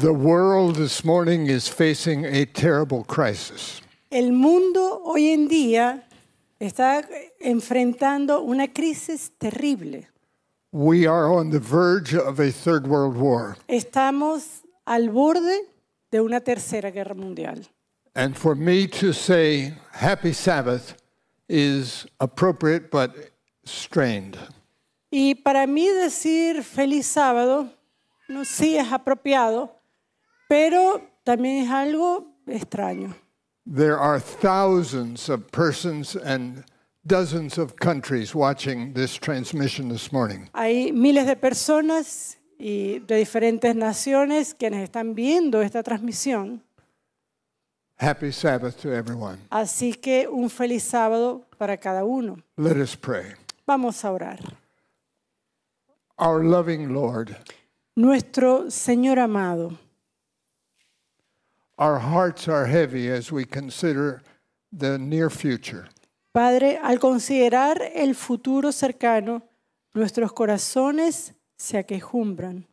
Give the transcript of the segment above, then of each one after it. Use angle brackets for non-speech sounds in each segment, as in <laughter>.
The world this morning is facing a terrible crisis. El mundo hoy en día está enfrentando una crisis terrible. We are on the verge of a third world war. Estamos al borde de una tercera guerra mundial. And for me to say happy Sabbath is appropriate but strained. Y para mí decir feliz sábado no sí es apropiado, Pero también es algo extraño. Hay miles de personas y de diferentes naciones quienes están viendo esta transmisión. Happy Sabbath to everyone. Así que un feliz sábado para cada uno. Vamos a orar. Our loving Lord. Nuestro Señor amado. Our hearts are heavy as we consider the near future. Padre, al considerar el futuro cercano, nuestros corazones se aquejumbran.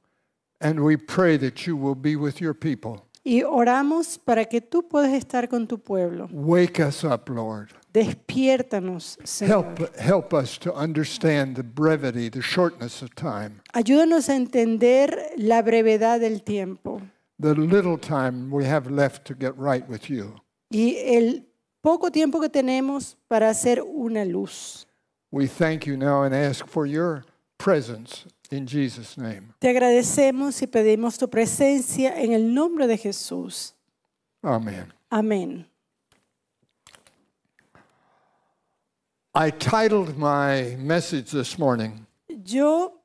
And we pray that you will be with your people. Y oramos para que tú puedas estar con tu pueblo. Wake us up, Lord. Despiértanos, Señor. Help, help us to understand the brevity, the shortness of time. Ayúdanos a entender la brevedad del tiempo. Y el poco tiempo que tenemos para hacer una luz. Te agradecemos y pedimos tu presencia en el nombre de Jesús. Amén. Yo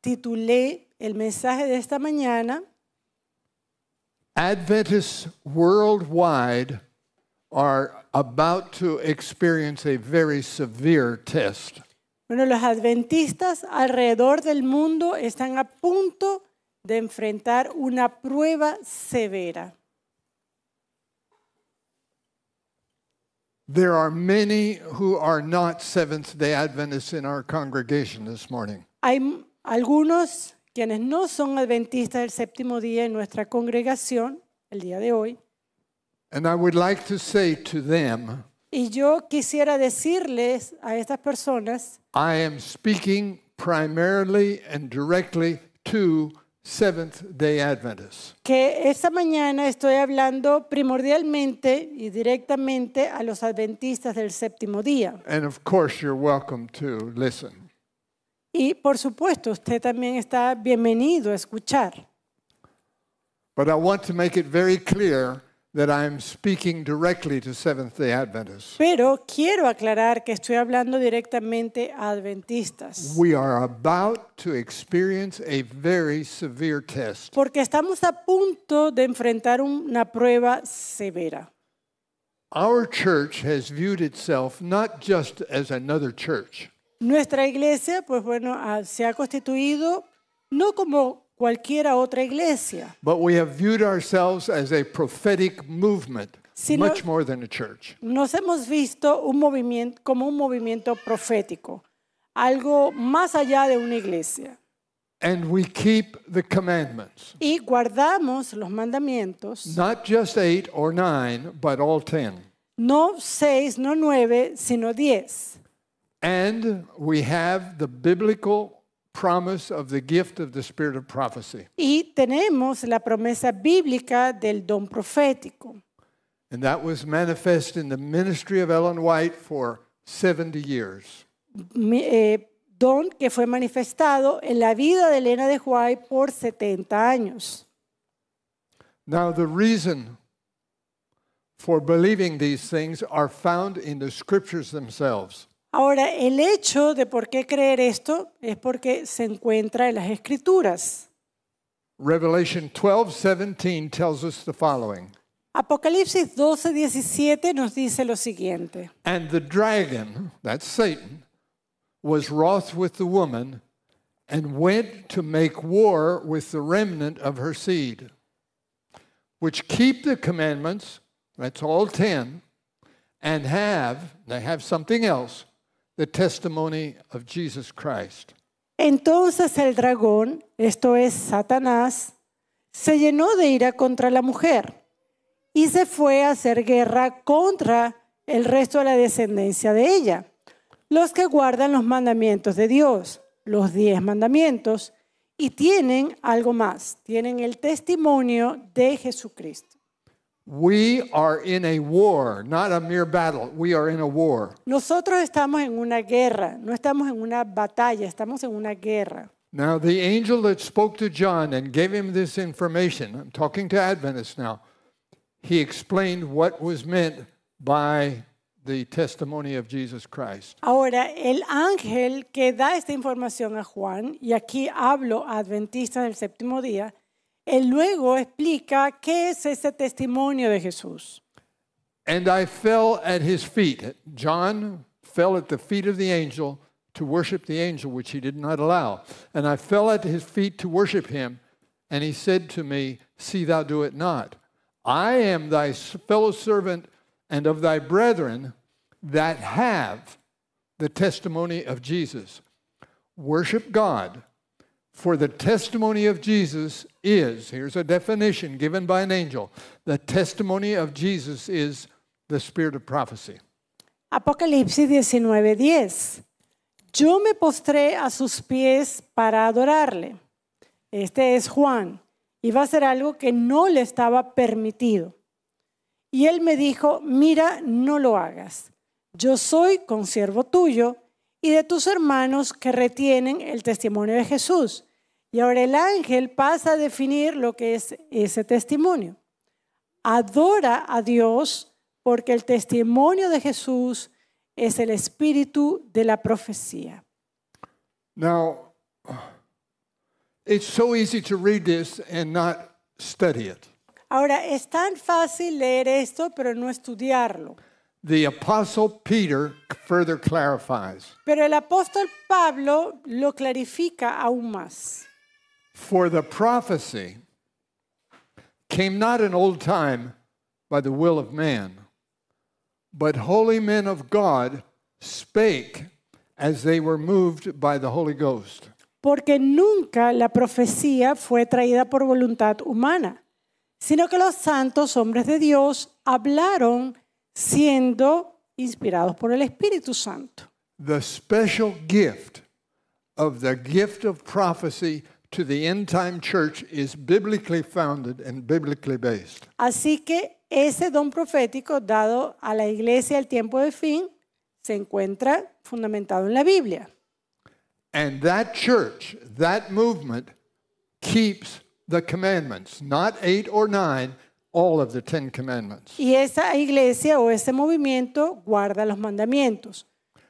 titulé el mensaje de esta mañana Adventists worldwide are about to experience a very severe test. Bueno, los adventistas alrededor del mundo están a punto de enfrentar una prueba severa. There are many who are not Seventh day Adventists in our congregation this morning. Hay algunos quienes no son adventistas del séptimo día en nuestra congregación el día de hoy. y yo quisiera decirles a estas personas, am speaking Que esta mañana estoy hablando primordialmente y directamente a los adventistas del séptimo día. And of course you're welcome to listen. Y por supuesto, usted también está bienvenido a escuchar. Pero quiero aclarar que estoy hablando directamente a adventistas. Porque estamos a punto de enfrentar una prueba severa. Our church has viewed itself not just as another church. Nuestra iglesia, pues bueno, ah, se ha constituido no como cualquiera otra iglesia. But we have viewed ourselves as a prophetic movement. much more than a church. Nos hemos visto un movimiento como un movimiento profético, algo más allá de una iglesia. And we keep the commandments. Y guardamos los mandamientos. Not just eight or nine, but all ten. No seis, no nueve, sino diez. And we have the biblical promise of the gift of the spirit of prophecy. Y tenemos la promesa bíblica del don profético. And that was manifest in the ministry of Ellen White for 70 years. Eh, don que fue manifestado en la vida de Elena de White por 70 años. Now the reason for believing these things are found in the scriptures themselves. Ahora, el hecho de por qué creer esto es porque se encuentra en las Escrituras. Revelation 12:17 tells us the following. Apocalipsis 12:17 nos dice lo siguiente. And the dragon, that's Satan, was wroth with the woman and went to make war with the remnant of her seed, which keep the commandments, that's all 10, and have, they have something else, the testimony of Jesus Christ. Entonces el dragón, esto es Satanás, se llenó de ira contra la mujer y se fue a hacer guerra contra el resto de la descendencia de ella, los que guardan los mandamientos de Dios, los diez mandamientos, y tienen algo más, tienen el testimonio de Jesucristo. We are in a war, not a mere battle. We are in a war. Nosotros estamos en una guerra, no estamos en una batalla, estamos en una guerra. Now the angel that spoke to John and gave him this information, I'm talking to Adventists now. He explained what was meant by the testimony of Jesus Christ. Ahora el ángel que da esta información a Juan y aquí hablo a adventistas del séptimo día Él luego explica qué es ese testimonio de Jesús. And I fell at his feet. John fell at the feet of the angel to worship the angel, which he did not allow. And I fell at his feet to worship him. And he said to me, See thou do it not. I am thy fellow servant and of thy brethren that have the testimony of Jesus. Worship God For the testimony of Jesus is, here's a definition given by an angel the testimony of Jesus is the spirit of prophecy. Apocalipsis 19:10. Yo me postré a sus pies para adorarle. Este es Juan. Iba a hacer algo que no le estaba permitido. Y él me dijo, mira, no lo hagas. Yo soy consiervo tuyo y de tus hermanos que retienen el testimonio de Jesús. Y ahora el ángel pasa a definir lo que es ese testimonio. Adora a Dios porque el testimonio de Jesús es el espíritu de la profecía. Ahora es tan fácil leer esto pero no estudiarlo. The apostle Peter further clarifies. Pero el apóstol Pablo lo clarifica aún más. For the prophecy came not in old time by the will of man, but holy men of God spake as they were moved by the Holy Ghost. Porque nunca la profecía fue traída por voluntad humana, sino que los santos hombres de Dios hablaron siendo inspirados por el Espíritu Santo. The special gift of the gift of prophecy to the end time church is biblically founded and biblically based. Así que ese don profético dado a la iglesia al tiempo de fin se encuentra fundamentado en la Biblia. And that church, that movement keeps the commandments, not 8 or 9, all of the 10 commandments. Y esa iglesia o ese movimiento guarda los mandamientos.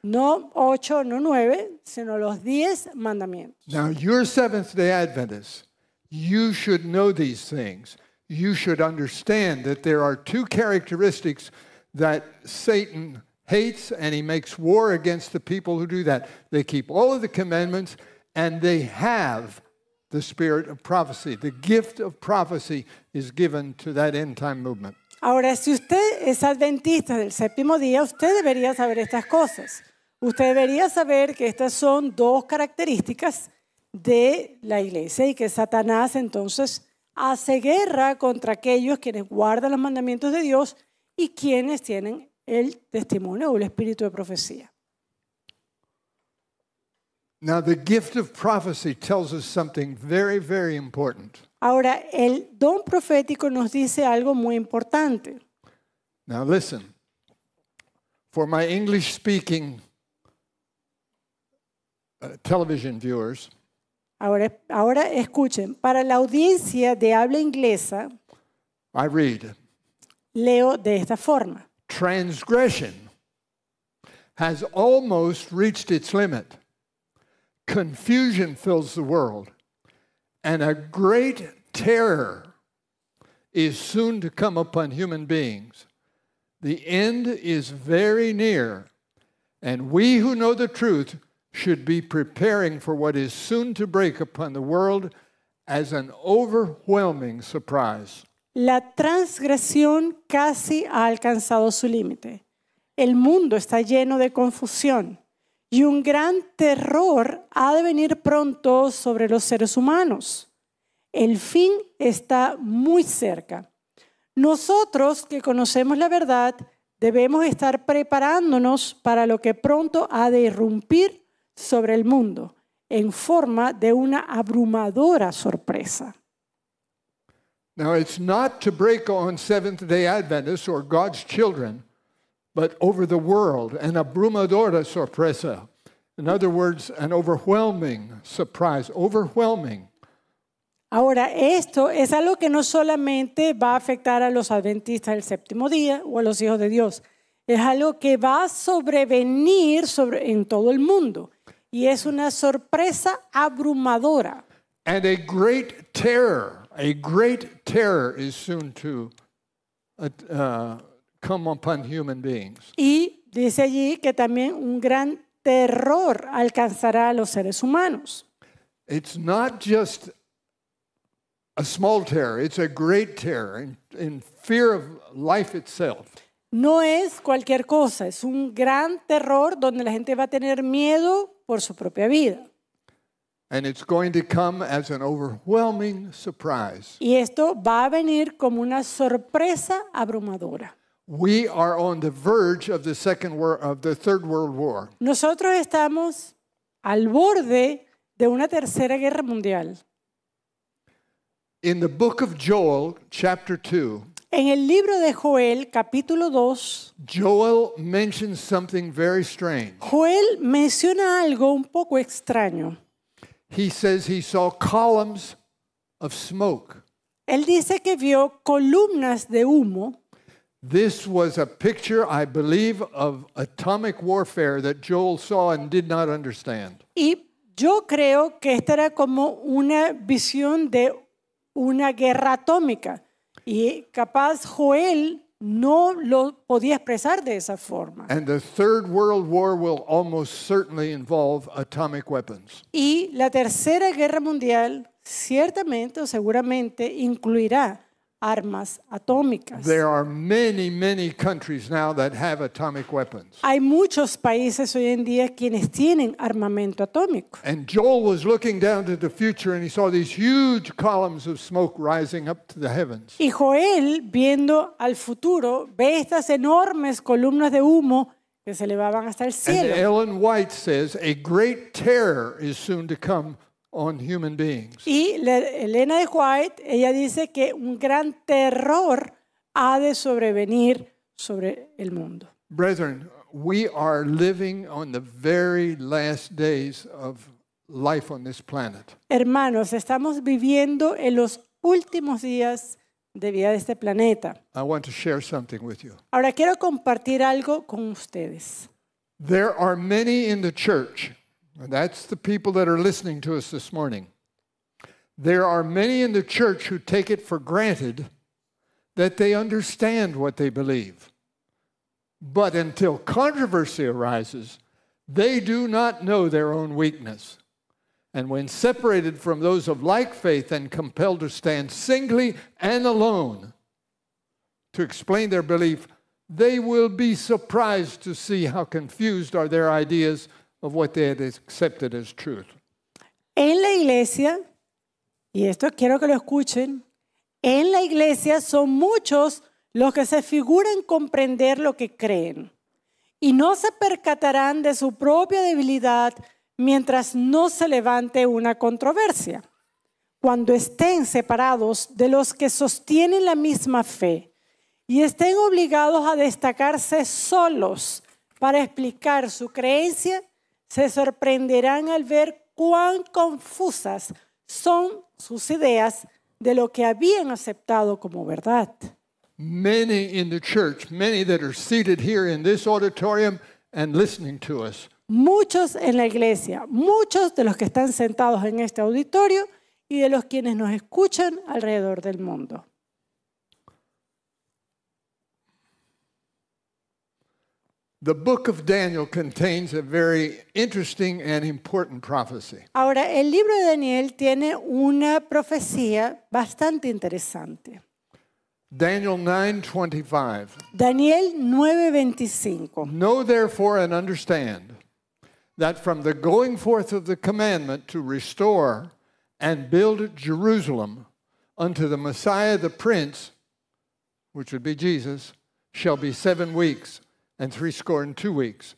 No ocho, no nueve, sino los diez mandamientos. Now, you're Seventh day Adventists. You should know these things. You should understand that there are two characteristics that Satan hates and he makes war against the people who do that. They keep all of the commandments and they have the spirit of prophecy. The gift of prophecy is given to that end time movement. Ahora, si usted es adventista del séptimo día, usted debería saber estas cosas. Usted debería saber que estas son dos características de la iglesia y que Satanás entonces hace guerra contra aquellos quienes guardan los mandamientos de Dios y quienes tienen el testimonio o el espíritu de profecía. Ahora el don profético nos dice algo muy importante. Now listen. For my English speaking Uh, television viewers, ahora, ahora escuchen, para la audiencia de habla inglesa, I read, leo de esta forma. Transgression has almost reached its limit. Confusion fills the world, and a great terror is soon to come upon human beings. The end is very near, and we who know the truth be preparing what La transgresión casi ha alcanzado su límite. El mundo está lleno de confusión y un gran terror ha de venir pronto sobre los seres humanos. El fin está muy cerca. Nosotros que conocemos la verdad debemos estar preparándonos para lo que pronto ha de irrumpir sobre el mundo en forma de una abrumadora sorpresa. Now, it's not to break on Seventh day Adventists or God's children, but over the world, an abrumadora sorpresa. In other words, an overwhelming surprise, overwhelming. Ahora, esto es algo que no solamente va a afectar a los adventistas del séptimo día o a los hijos de Dios, es algo que va a sobrevenir sobre, en todo el mundo. Y es una sorpresa abrumadora. Y dice allí que también un gran terror alcanzará a los seres humanos. terror, terror No es cualquier cosa, es un gran terror donde la gente va a tener miedo por su propia vida. And it's going to come as an overwhelming surprise. Y esto va a venir como una sorpresa abrumadora. We are on the verge of the second world, of the third world war. Nosotros estamos al borde de una tercera guerra mundial. In the book of Joel, chapter 2, en el libro de Joel, capítulo 2, Joel mentions something very strange. Joel menciona algo un poco extraño. He says he saw columns of smoke. Él dice que vio columnas de humo. This was a picture, I believe, of atomic warfare that Joel saw and did not understand. Y yo creo que esta era como una visión de una guerra atómica y capaz Joel no lo podía expresar de esa forma. Y la Tercera Guerra Mundial ciertamente o seguramente incluirá armas atómicas. There are many, many countries now that have atomic weapons. Hay muchos países hoy en día quienes tienen armamento atómico. And Joel was looking down to the future and he saw these huge columns of smoke rising up to the heavens. Y Joel, viendo al futuro, ve estas enormes columnas de humo que se elevaban hasta el cielo. And Ellen White says a great terror is soon to come on human beings. Y Elena de White, ella dice que un gran terror ha de sobrevenir sobre el mundo. Brethren, we are living on the very last days of life on this planet. Hermanos, estamos viviendo en los últimos días de vida de este planeta. I want to share something with you. Ahora quiero compartir algo con ustedes. There are many in the church And that's the people that are listening to us this morning. There are many in the church who take it for granted that they understand what they believe. But until controversy arises, they do not know their own weakness. And when separated from those of like faith and compelled to stand singly and alone to explain their belief, they will be surprised to see how confused are their ideas En la iglesia, y esto quiero que lo escuchen, en la iglesia son muchos los que se figuran comprender lo que creen y no se percatarán de su propia debilidad mientras no se levante una controversia. Cuando estén separados de los que sostienen la misma fe y estén obligados a destacarse solos para explicar su creencia se sorprenderán al ver cuán confusas son sus ideas de lo que habían aceptado como verdad. Muchos en la iglesia, muchos de los que están sentados en este auditorio y de los quienes nos escuchan alrededor del mundo. The book of Daniel contains a very interesting and important prophecy. Ahora, el libro de Daniel tiene una profecía bastante interesante. Daniel 9:25. Daniel 9:25. Know therefore and understand that from the going forth of the commandment to restore and build Jerusalem unto the Messiah the prince which would be Jesus shall be 7 weeks weeks.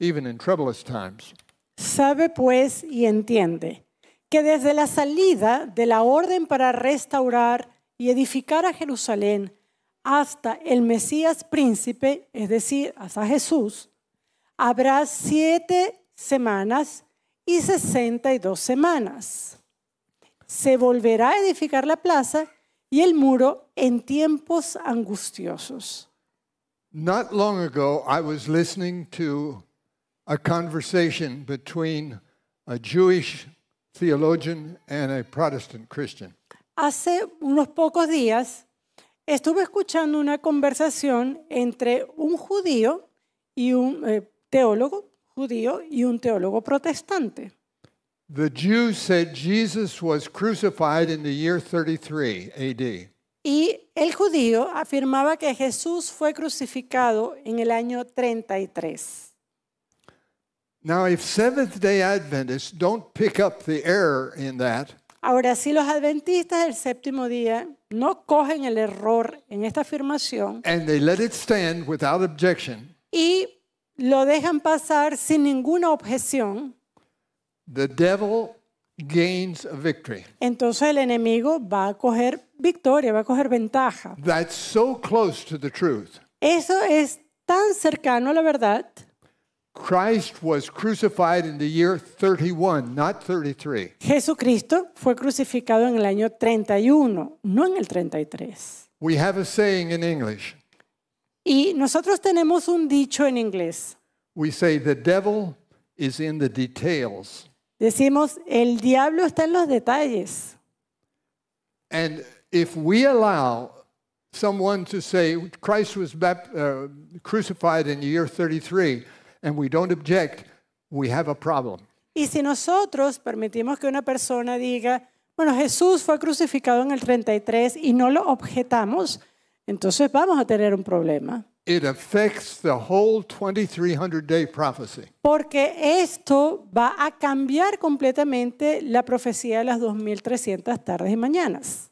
even in times. Sabe pues y entiende que desde la salida de la orden para restaurar y edificar a Jerusalén hasta el Mesías príncipe, es decir, hasta Jesús, habrá siete semanas y sesenta y dos semanas. Se volverá a edificar la plaza y el muro en tiempos angustiosos. listening conversation Hace unos pocos días estuve escuchando una conversación entre un judío y un eh, teólogo judío y un teólogo protestante. Y el judío afirmaba que Jesús fue crucificado en el año 33. Seventh-day Adventists pick up the error in that, Ahora, si los adventistas del séptimo día no cogen el error en esta afirmación y lo dejan pasar sin ninguna objeción, the devil gains a victory. Entonces el enemigo va a coger victoria, va a coger ventaja. That's so close to the truth. Eso es tan cercano a la verdad. Christ was crucified in the year 31, not 33. Jesucristo fue crucificado en el año 31, no en el 33. We have a saying in English. Y nosotros tenemos un dicho en inglés. We say the devil is in the details. Decimos, el diablo está en los detalles. Y si nosotros permitimos que una persona diga, bueno, Jesús fue crucificado en el 33 y no lo objetamos, entonces vamos a tener un problema. Porque esto va a cambiar completamente la profecía de las 2300 tardes y mañanas.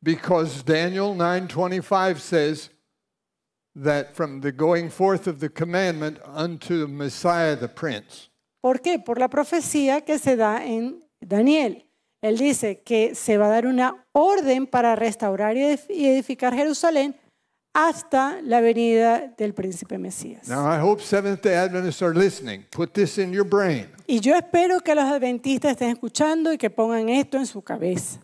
Because Daniel 9:25 says that from the going forth of the commandment unto Messiah the prince. ¿Por qué? Por la profecía que se da en Daniel. Él dice que se va a dar una orden para restaurar y edificar Jerusalén hasta la venida del príncipe Mesías. Y yo espero que los adventistas estén escuchando y que pongan esto en su cabeza.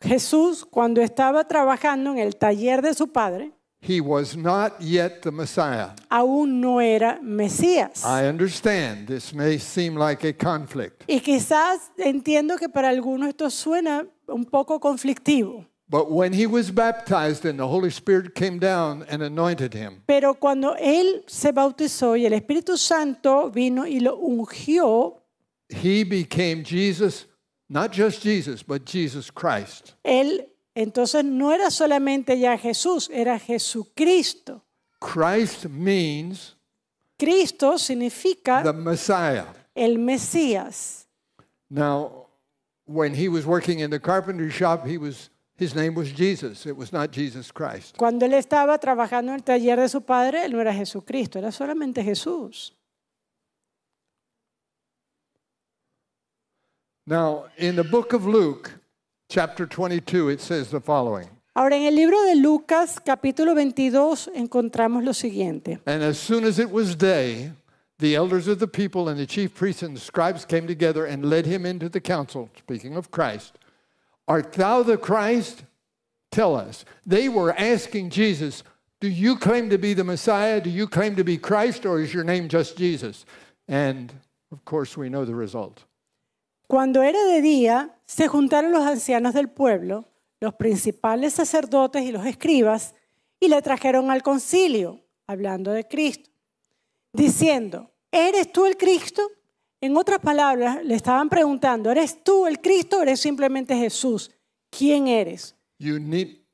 Jesús cuando estaba trabajando en el taller de su padre, He was not yet the Messiah. Aún no era Mesías. I understand this may seem like a conflict. Y quizás entiendo que para algunos esto suena un poco conflictivo. But when he was baptized and the Holy Spirit came down and anointed him. Pero cuando él se bautizó y el Espíritu Santo vino y lo ungió, he became Jesus, not just Jesus, but Jesus Christ. Él Entonces no era solamente ya Jesús, era Jesucristo. Christ means Cristo significa the Messiah. el Mesías. Now, when he was working in the carpenter shop, he was his name was Jesus. It was not Jesus Christ. Cuando él estaba trabajando en el taller de su padre, él no era Jesucristo, era solamente Jesús. Now, in the book of Luke, chapter 22, it says the following. Ahora en el libro de Lucas capítulo 22 encontramos lo siguiente. And as soon as it was day, the elders of the people and the chief priests and the scribes came together and led him into the council, speaking of Christ. Art thou the Christ? Tell us. They were asking Jesus, Do you claim to be the Messiah? Do you claim to be Christ? Or is your name just Jesus? And of course, we know the result. Cuando era de día, se juntaron los ancianos del pueblo, los principales sacerdotes y los escribas, y le trajeron al concilio, hablando de Cristo, diciendo, ¿eres tú el Cristo? En otras palabras, le estaban preguntando, ¿eres tú el Cristo o eres simplemente Jesús? ¿Quién eres?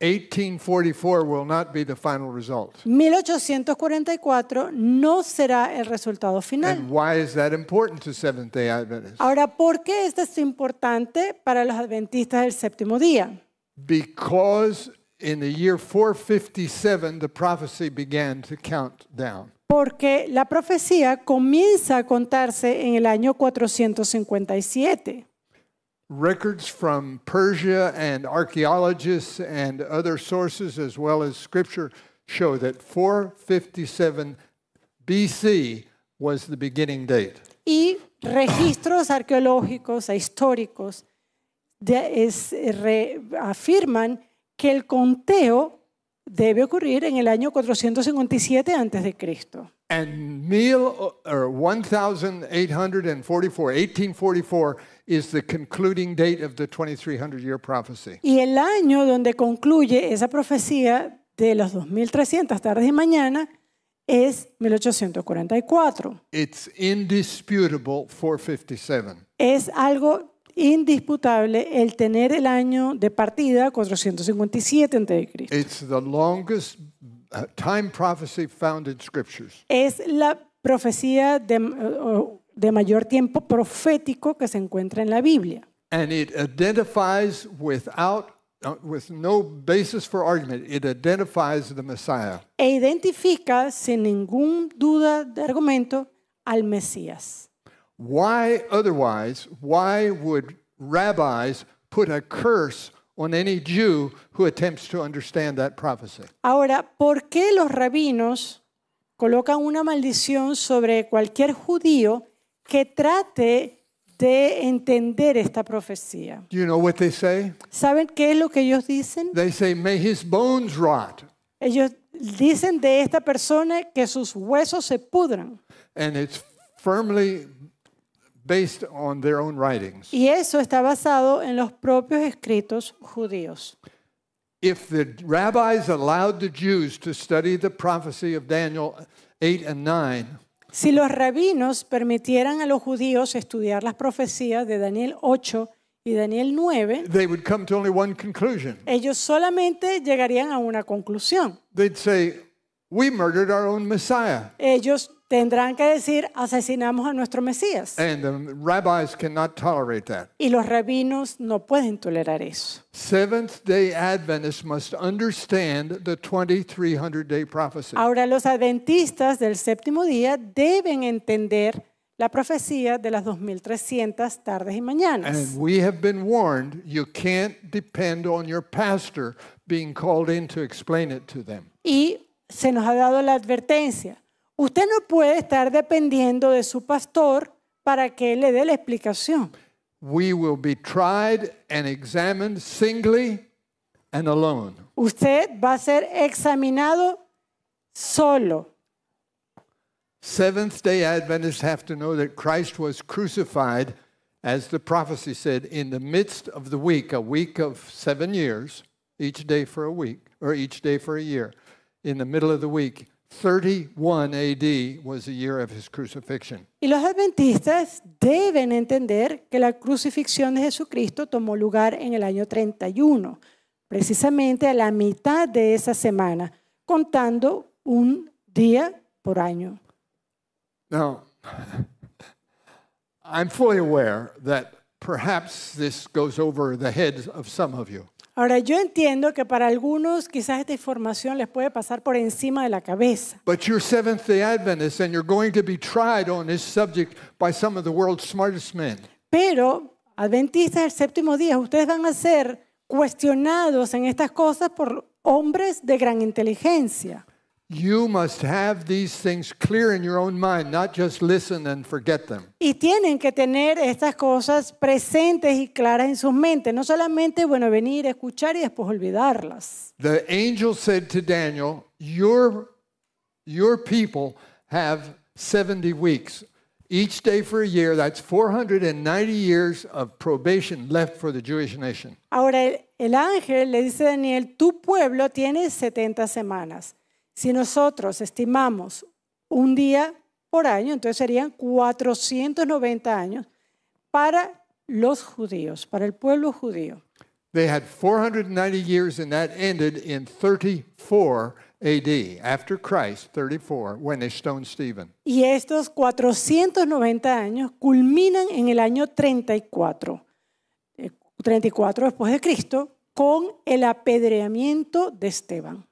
1844 no será el resultado final. Ahora, ¿por qué esto es importante para los adventistas del séptimo día? Because in the year 457 the prophecy began to count down. Porque la profecía comienza a contarse en el año 457. records from Persia and archaeologists and other sources, as well as scripture, show that 457 BC was the beginning date. Y registros arqueológicos e históricos de, es, re, afirman que el conteo debe ocurrir en el año 457 antes de Cristo. And 1844, 1844 2300 year Y el año donde concluye esa profecía de los 2300 tardes y mañana es 1844. It's indisputable 457. Es algo indisputable el tener el año de partida 457 antes de Cristo. Uh, es la profecía de, uh, de mayor tiempo profético que se encuentra en la Biblia. And it identifies without uh, with no basis for argument, it identifies the Messiah. E identifica sin ningún duda de argumento al Mesías. Why otherwise, why would rabbis put a curse on any Jew who attempts to understand that prophecy? Ahora, ¿por qué los rabinos colocan una maldición sobre cualquier judío que trate de entender esta profecía. you know what they say? ¿Saben qué es lo que ellos dicen? They say, May his bones rot. Ellos dicen de esta persona que sus huesos se pudran. And it's firmly based on their own writings. Y eso está basado en los propios escritos judíos. If the rabbis allowed the Jews to study the prophecy of Daniel 8 and 9, si los rabinos permitieran a los judíos estudiar las profecías de Daniel 8 y Daniel 9, ellos solamente llegarían a una conclusión. Ellos tendrán que decir asesinamos a nuestro Mesías. Y los rabinos no pueden tolerar eso. Ahora los adventistas del séptimo día deben entender la profecía de las 2300 tardes y mañanas. Y se nos ha dado la advertencia Usted no puede estar dependiendo de su pastor para que él le dé la explicación. We will be tried and examined singly and alone. Usted va a ser examinado solo. Seventh day Adventists have to know that Christ was crucified, as the prophecy said, in the midst of the week, a week of seven years, each day for a week, or each day for a year. In the middle of the week, 31 AD was the year of his crucifixion. Y los adventistas deben entender que la crucifixión de Jesucristo tomó lugar en el año 31, precisamente a la mitad de esa semana, contando un día por año. Now, <laughs> I'm fully aware that perhaps this goes over the heads of some of you. Ahora, yo entiendo que para algunos quizás esta información les puede pasar por encima de la cabeza. Pero adventistas del séptimo día, ustedes van a ser cuestionados en estas cosas por hombres de gran inteligencia. You must have these things clear in your own mind, not just listen and forget them. Y tienen que tener estas cosas presentes y claras en sus mentes, no solamente bueno venir, escuchar y después olvidarlas. The angel said to Daniel, "Your your people have 70 weeks, each day for a year. That's 490 years of probation left for the Jewish nation." Ahora el ángel le dice a Daniel, "Tu pueblo tiene 70 semanas." Si nosotros estimamos un día por año, entonces serían 490 años para los judíos, para el pueblo judío. They had 490 years and that ended in 34 AD, after Christ, 34, when they stoned Stephen. Y estos 490 años culminan en el año 34, 34 eh, después de Cristo, con el apedreamiento de Esteban.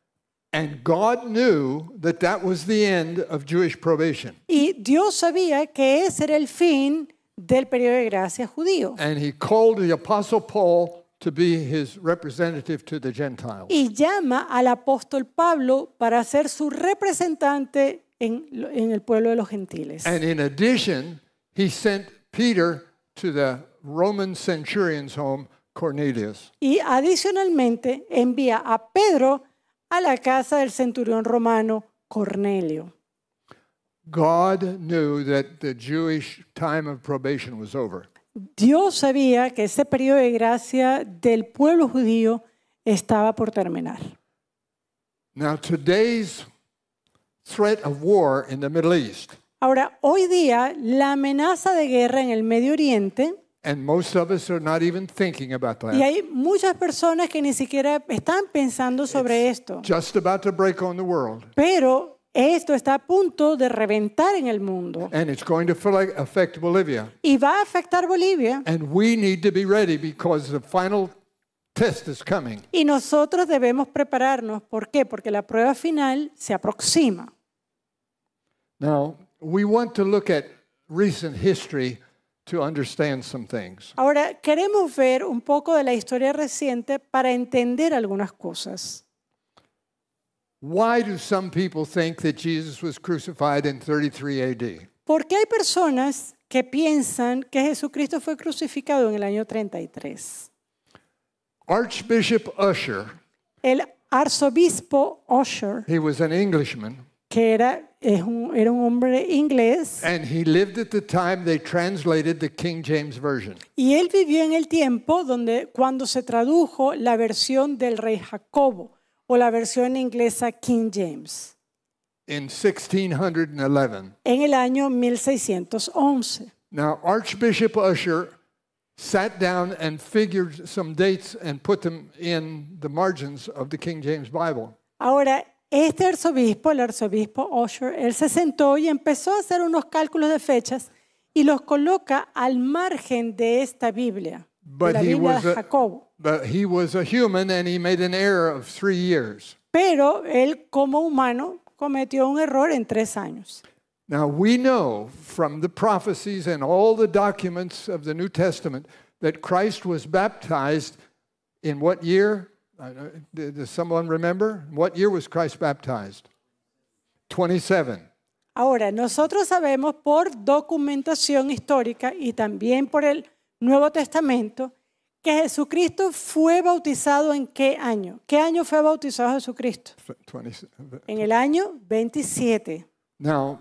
And God knew that that was the end of Jewish probation. Y Dios sabía que ese era el fin del periodo de gracia judío. And he called the apostle Paul to be his representative to the Gentiles. Y llama al apóstol Pablo para ser su representante en, en el pueblo de los gentiles. And in addition, he sent Peter to the Roman centurion's home, Cornelius. Y adicionalmente envía a Pedro a la casa del centurión romano Cornelio. Dios sabía que ese periodo de gracia del pueblo judío estaba por terminar. Ahora, hoy día, la amenaza de guerra en el Medio Oriente y hay muchas personas que ni siquiera están pensando sobre esto. Pero esto está a punto de reventar en el mundo. Y va a afectar Bolivia. Y nosotros debemos prepararnos, ¿por qué? Porque la prueba final se aproxima. Now, we want to look at recent history understand Ahora queremos ver un poco de la historia reciente para entender algunas cosas. Why ¿Por qué hay personas que piensan que Jesucristo fue crucificado en el año 33? El arzobispo Usher. He was an Que era un, era un hombre inglés. And he lived at the time they translated the King James version. Y él vivió en el tiempo donde cuando se tradujo la versión del rey Jacobo o la versión inglesa King James. In 1611. En el año 1611. Now Archbishop Usher sat down and figured some dates and put them in the margins of the King James Bible. Ahora este arzobispo, el arzobispo Osher, él se sentó y empezó a hacer unos cálculos de fechas y los coloca al margen de esta Biblia, la Biblia de Jacobo. Pero él como humano cometió un error en tres años. Now we know from the prophecies and all the documents of the New Testament that Christ was baptized in what year? Does someone remember? What year was Christ baptized? 27. Ahora, nosotros sabemos por documentación histórica y también por el Nuevo Testamento que Jesucristo fue bautizado en qué año? ¿Qué año fue bautizado Jesucristo? en el año 27. Now,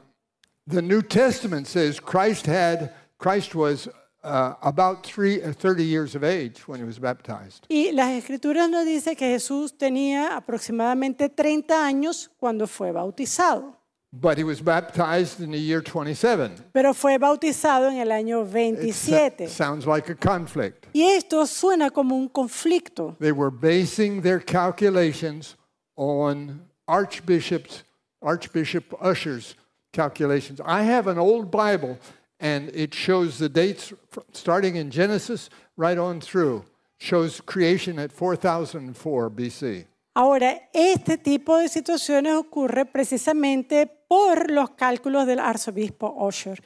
the New Testament says Christ had Christ was Uh, about three, uh, 30 years of age when he was baptized. Y las escrituras nos dice que Jesús tenía aproximadamente 30 años cuando fue bautizado. But he was baptized in the year 27. Pero fue bautizado en el año 27. It sounds like a conflict. Y esto suena como un conflicto. They were basing their calculations on archbishops, Archbishop Usher's calculations. I have an old Bible shows dates starting in on through. 4004 BC. Ahora, este tipo de situaciones ocurre precisamente por los cálculos del arzobispo Osher.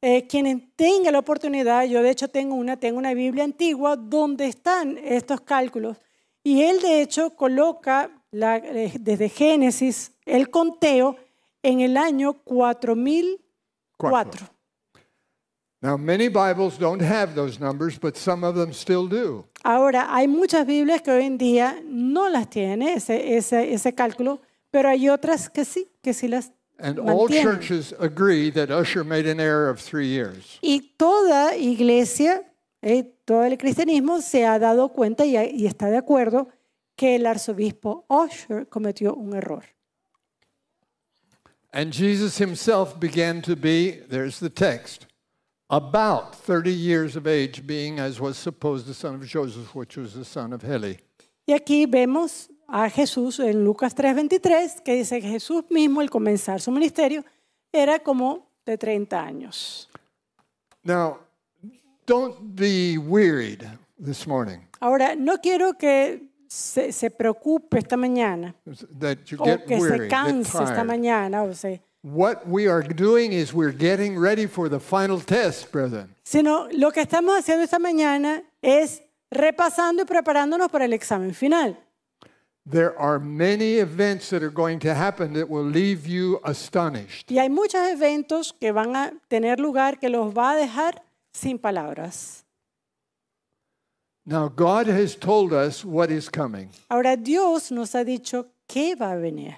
Eh, Quien tenga la oportunidad, yo de hecho tengo una, tengo una Biblia antigua donde están estos cálculos. Y él de hecho coloca eh, desde Génesis el conteo en el año 4004. Now, many Bibles don't have those numbers, but some of them still do. Ahora, hay muchas Biblias que hoy en día no las tiene ese, ese, ese cálculo, pero hay otras que sí, que sí las And all churches agree that Usher made an error of three years. Y toda iglesia, eh, todo el cristianismo se ha dado cuenta y, y está de acuerdo que el arzobispo Usher cometió un error. And Jesus himself began to be, there's the text. Y aquí vemos a Jesús en Lucas 3:23 que dice que Jesús mismo al comenzar su ministerio era como de 30 años. Ahora, no quiero que se, preocupe esta mañana que se canse esta mañana o sea What we are doing is we're getting ready for the final test, brethren. Sino lo que estamos haciendo esta mañana es repasando y preparándonos para el examen final. There are many events that are going to happen that will leave you astonished. Y hay muchos eventos que van a tener lugar que los va a dejar sin palabras. Now God has told us what is coming. Ahora Dios nos ha dicho qué va a venir.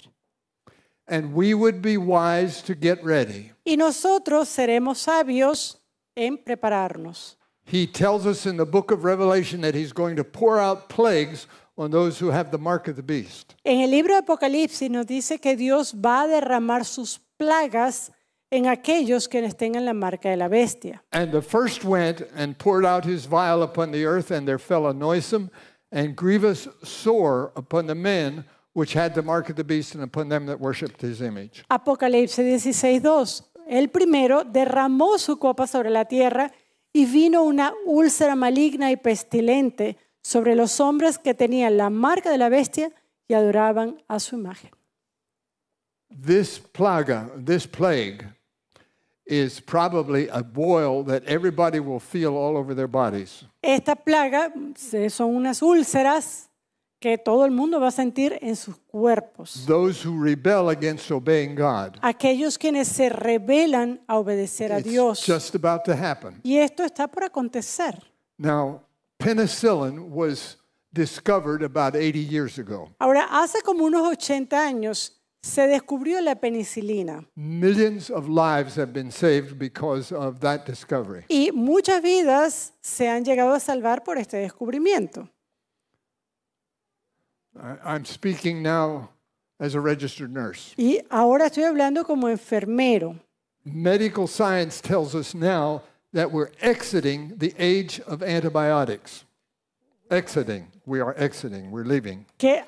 And we would be wise to get ready. Y nosotros seremos sabios en prepararnos. He tells us in the book of Revelation that he's going to pour out plagues on those who have the mark of the beast. En el libro de Apocalipsis nos dice que Dios va a derramar sus plagas en aquellos que tengan la marca de la bestia. And the first went and poured out his vial upon the earth and there fell a noisome and grievous sore upon the men which had the mark of the beast and upon them that worshipped his image. Apocalipsis 16:2. El primero derramó su copa sobre la tierra y vino una úlcera maligna y pestilente sobre los hombres que tenían la marca de la bestia y adoraban a su imagen. This plaga, this plague is probably a boil that everybody will feel all over their bodies. Esta plaga eh, son unas úlceras que todo el mundo va a sentir en sus cuerpos. Aquellos quienes se rebelan a obedecer a Dios. Y esto está por acontecer. Ahora, hace como unos 80 años se descubrió la penicilina. discovery. Y muchas vidas se han llegado a salvar por este descubrimiento. I'm speaking now as a registered nurse. Y ahora estoy hablando como enfermero. Medical science tells us now that we're exiting the age of antibiotics. Exiting. We are exiting. We're leaving. Que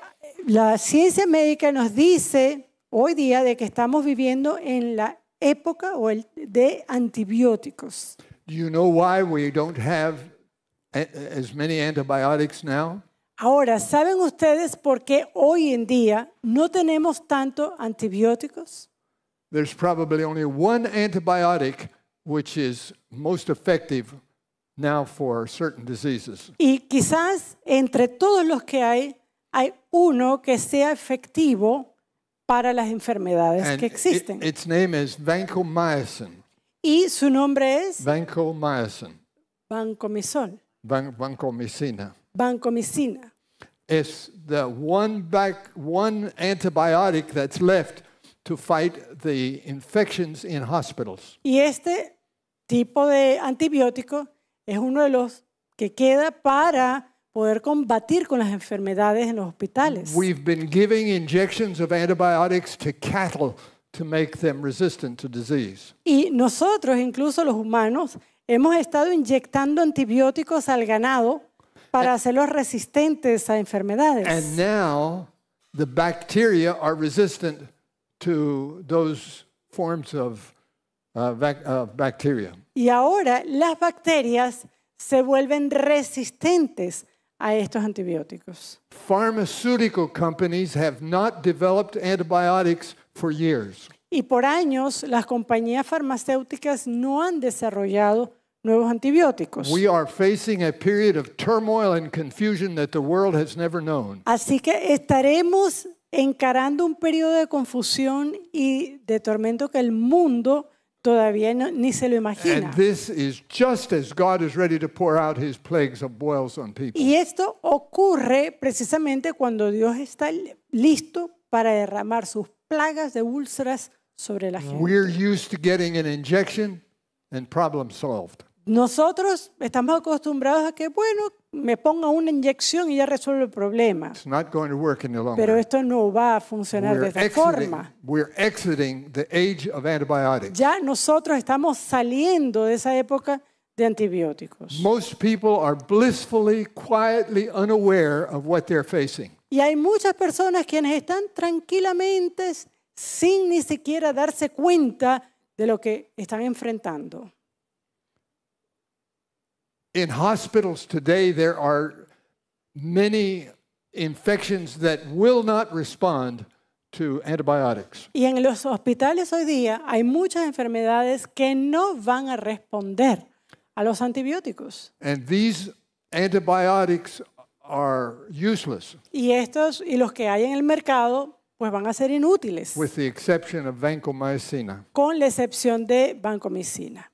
la ciencia médica nos dice hoy día de que estamos viviendo en la época o el de antibióticos. Do you know why we don't have as many antibiotics now? Ahora, ¿saben ustedes por qué hoy en día no tenemos tanto antibióticos? There's probably only one antibiotic which is most effective now for certain diseases. Y quizás entre todos los que hay hay uno que sea efectivo para las enfermedades And que existen. It, its name is vancomycin. Y su nombre es vancomycin. Vancomicina. Van, vancomicina. It's the one, back, one antibiotic that's left to fight the infections in hospitals. Y este tipo de antibiótico es uno de los que queda para poder combatir con las enfermedades en los hospitales. We've been giving injections of antibiotics to cattle to make them resistant to disease. Y nosotros, incluso los humanos, hemos estado inyectando antibióticos al ganado para hacerlos resistentes a enfermedades. And now the bacteria are resistant to those forms uh, of bacteria. Y ahora las bacterias se vuelven resistentes a estos antibióticos. Pharmaceutical companies have not developed antibiotics for years. Y por años las compañías farmacéuticas no han desarrollado nuevos antibióticos. Así que estaremos encarando un periodo de confusión y de tormento que el mundo todavía ni se lo imagina. Y esto ocurre precisamente cuando Dios está listo para derramar sus plagas de úlceras sobre la gente. We're used to getting an injection and problem solved. Nosotros estamos acostumbrados a que, bueno, me ponga una inyección y ya resuelve el problema. Pero esto no va a funcionar de esta forma. Ya nosotros estamos saliendo de esa época de antibióticos. Y hay muchas personas quienes están tranquilamente sin ni siquiera darse cuenta de lo que están enfrentando in hospitals today, there are many infections that will not respond to antibiotics. Y en los hospitales hoy día hay muchas enfermedades que no van a responder a los antibióticos. And these antibiotics are useless. Y estos y los que hay en el mercado pues van a ser inútiles. With the exception of vancomycina. Con la excepción de vancomicina.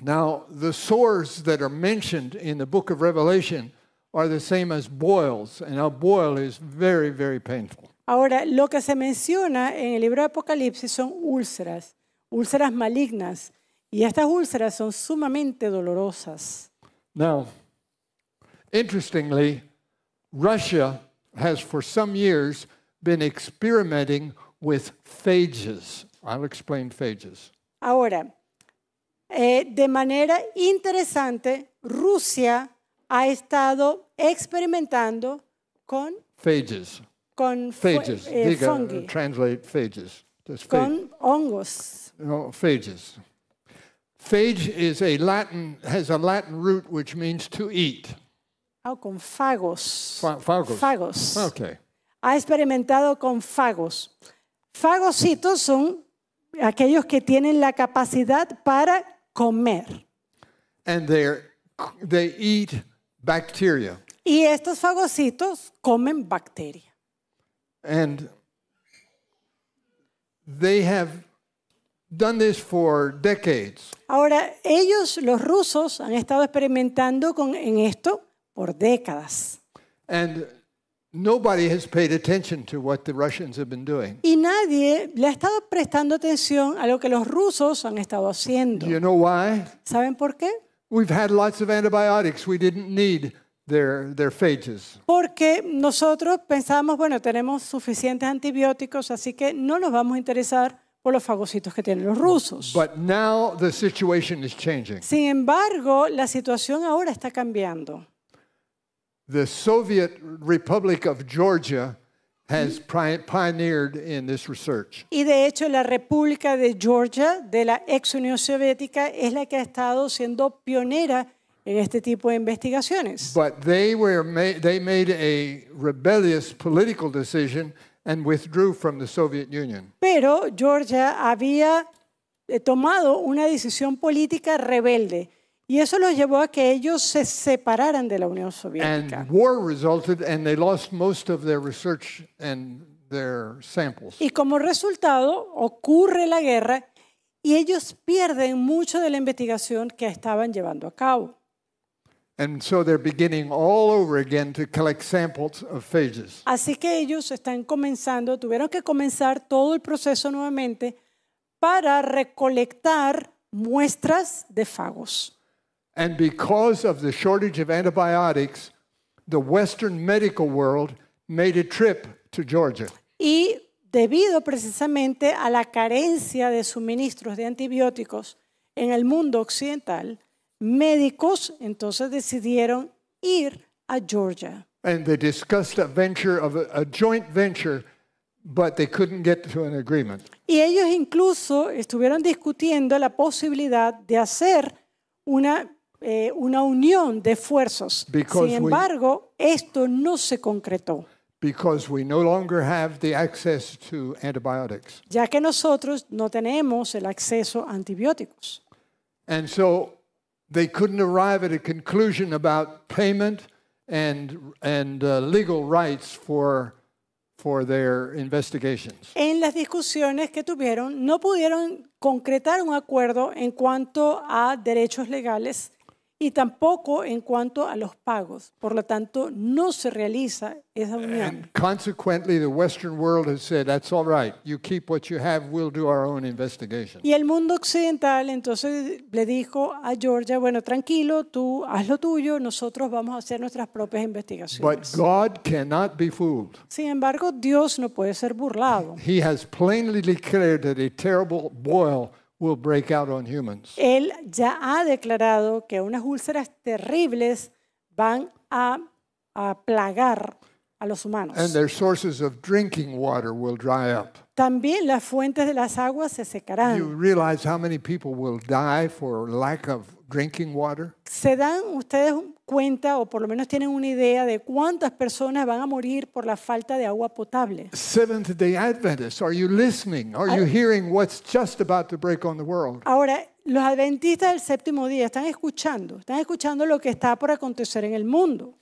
Now, the sores that are mentioned in the book of Revelation are the same as boils, and a boil is very, very painful. Ahora, lo que se menciona en el libro de Apocalipsis son úlceras, úlceras malignas, y estas úlceras son sumamente dolorosas. Now, interestingly, Russia has for some years been experimenting with phages. I'll explain phages. Ahora, Eh, de manera interesante, Rusia ha estado experimentando con phages. Con phages. Eh, Diga, Translate phages. Con hongos. No, phages. Phage is a Latin has a Latin root which means to eat. Ah, con fagos. fagos. Fagos. Okay. Ha experimentado con fagos. Fagocitos son aquellos que tienen la capacidad para comer. And bacteria. Y estos fagocitos comen bacteria. they have done this for decades. Ahora ellos los rusos han estado experimentando con en esto por décadas. Y nadie le ha estado prestando atención a lo que los rusos han estado haciendo. ¿Saben por qué? We've had lots of antibiotics we didn't need. Their, their phages. Porque nosotros pensamos, bueno, tenemos suficientes antibióticos, así que no nos vamos a interesar por los fagocitos que tienen los rusos. But now the situation is changing. Sin embargo, la situación ahora está cambiando. the Soviet Republic of Georgia has pioneered in this research. Y de hecho la República de Georgia de la ex Unión Soviética es la que ha estado siendo pionera en este tipo de investigaciones. But they were ma they made a rebellious political decision and withdrew from the Soviet Union. Pero Georgia había eh, tomado una decisión política rebelde Y eso los llevó a que ellos se separaran de la Unión Soviética. Y como resultado ocurre la guerra y ellos pierden mucho de la investigación que estaban llevando a cabo. Así que ellos están comenzando, tuvieron que comenzar todo el proceso nuevamente para recolectar muestras de fagos because the shortage antibiotics, the Western medical world Y debido precisamente a la carencia de suministros de antibióticos en el mundo occidental, médicos entonces decidieron ir a Georgia. Y ellos incluso estuvieron discutiendo la posibilidad de hacer una eh, una unión de esfuerzos. Sin embargo, esto no se concretó. Ya que nosotros no tenemos el acceso a antibióticos. And so they couldn't arrive a conclusion about payment and, and uh, legal rights for For En las discusiones que tuvieron, no pudieron concretar un acuerdo en cuanto a derechos legales y tampoco en cuanto a los pagos. Por lo tanto, no se realiza esa unión. Y el mundo occidental entonces le dijo a Georgia, bueno, tranquilo, tú haz lo tuyo, nosotros vamos a hacer nuestras propias investigaciones. Sin embargo, Dios no puede ser burlado. He terrible will break out on humans. Él ya ha declarado que unas úlceras terribles van a, a plagar a los humanos. And their sources of drinking water will dry up. También las fuentes de las aguas se secarán. You realize how many people will die for lack of drinking water? ¿Se dan ustedes cuenta o por lo menos tienen una idea de cuántas personas van a morir por la falta de agua potable? Seventh Day Adventists, are you listening? Are you ah. hearing what's just about to break on the world? Ahora, los adventistas del séptimo día están escuchando, están escuchando lo que está por acontecer en el mundo.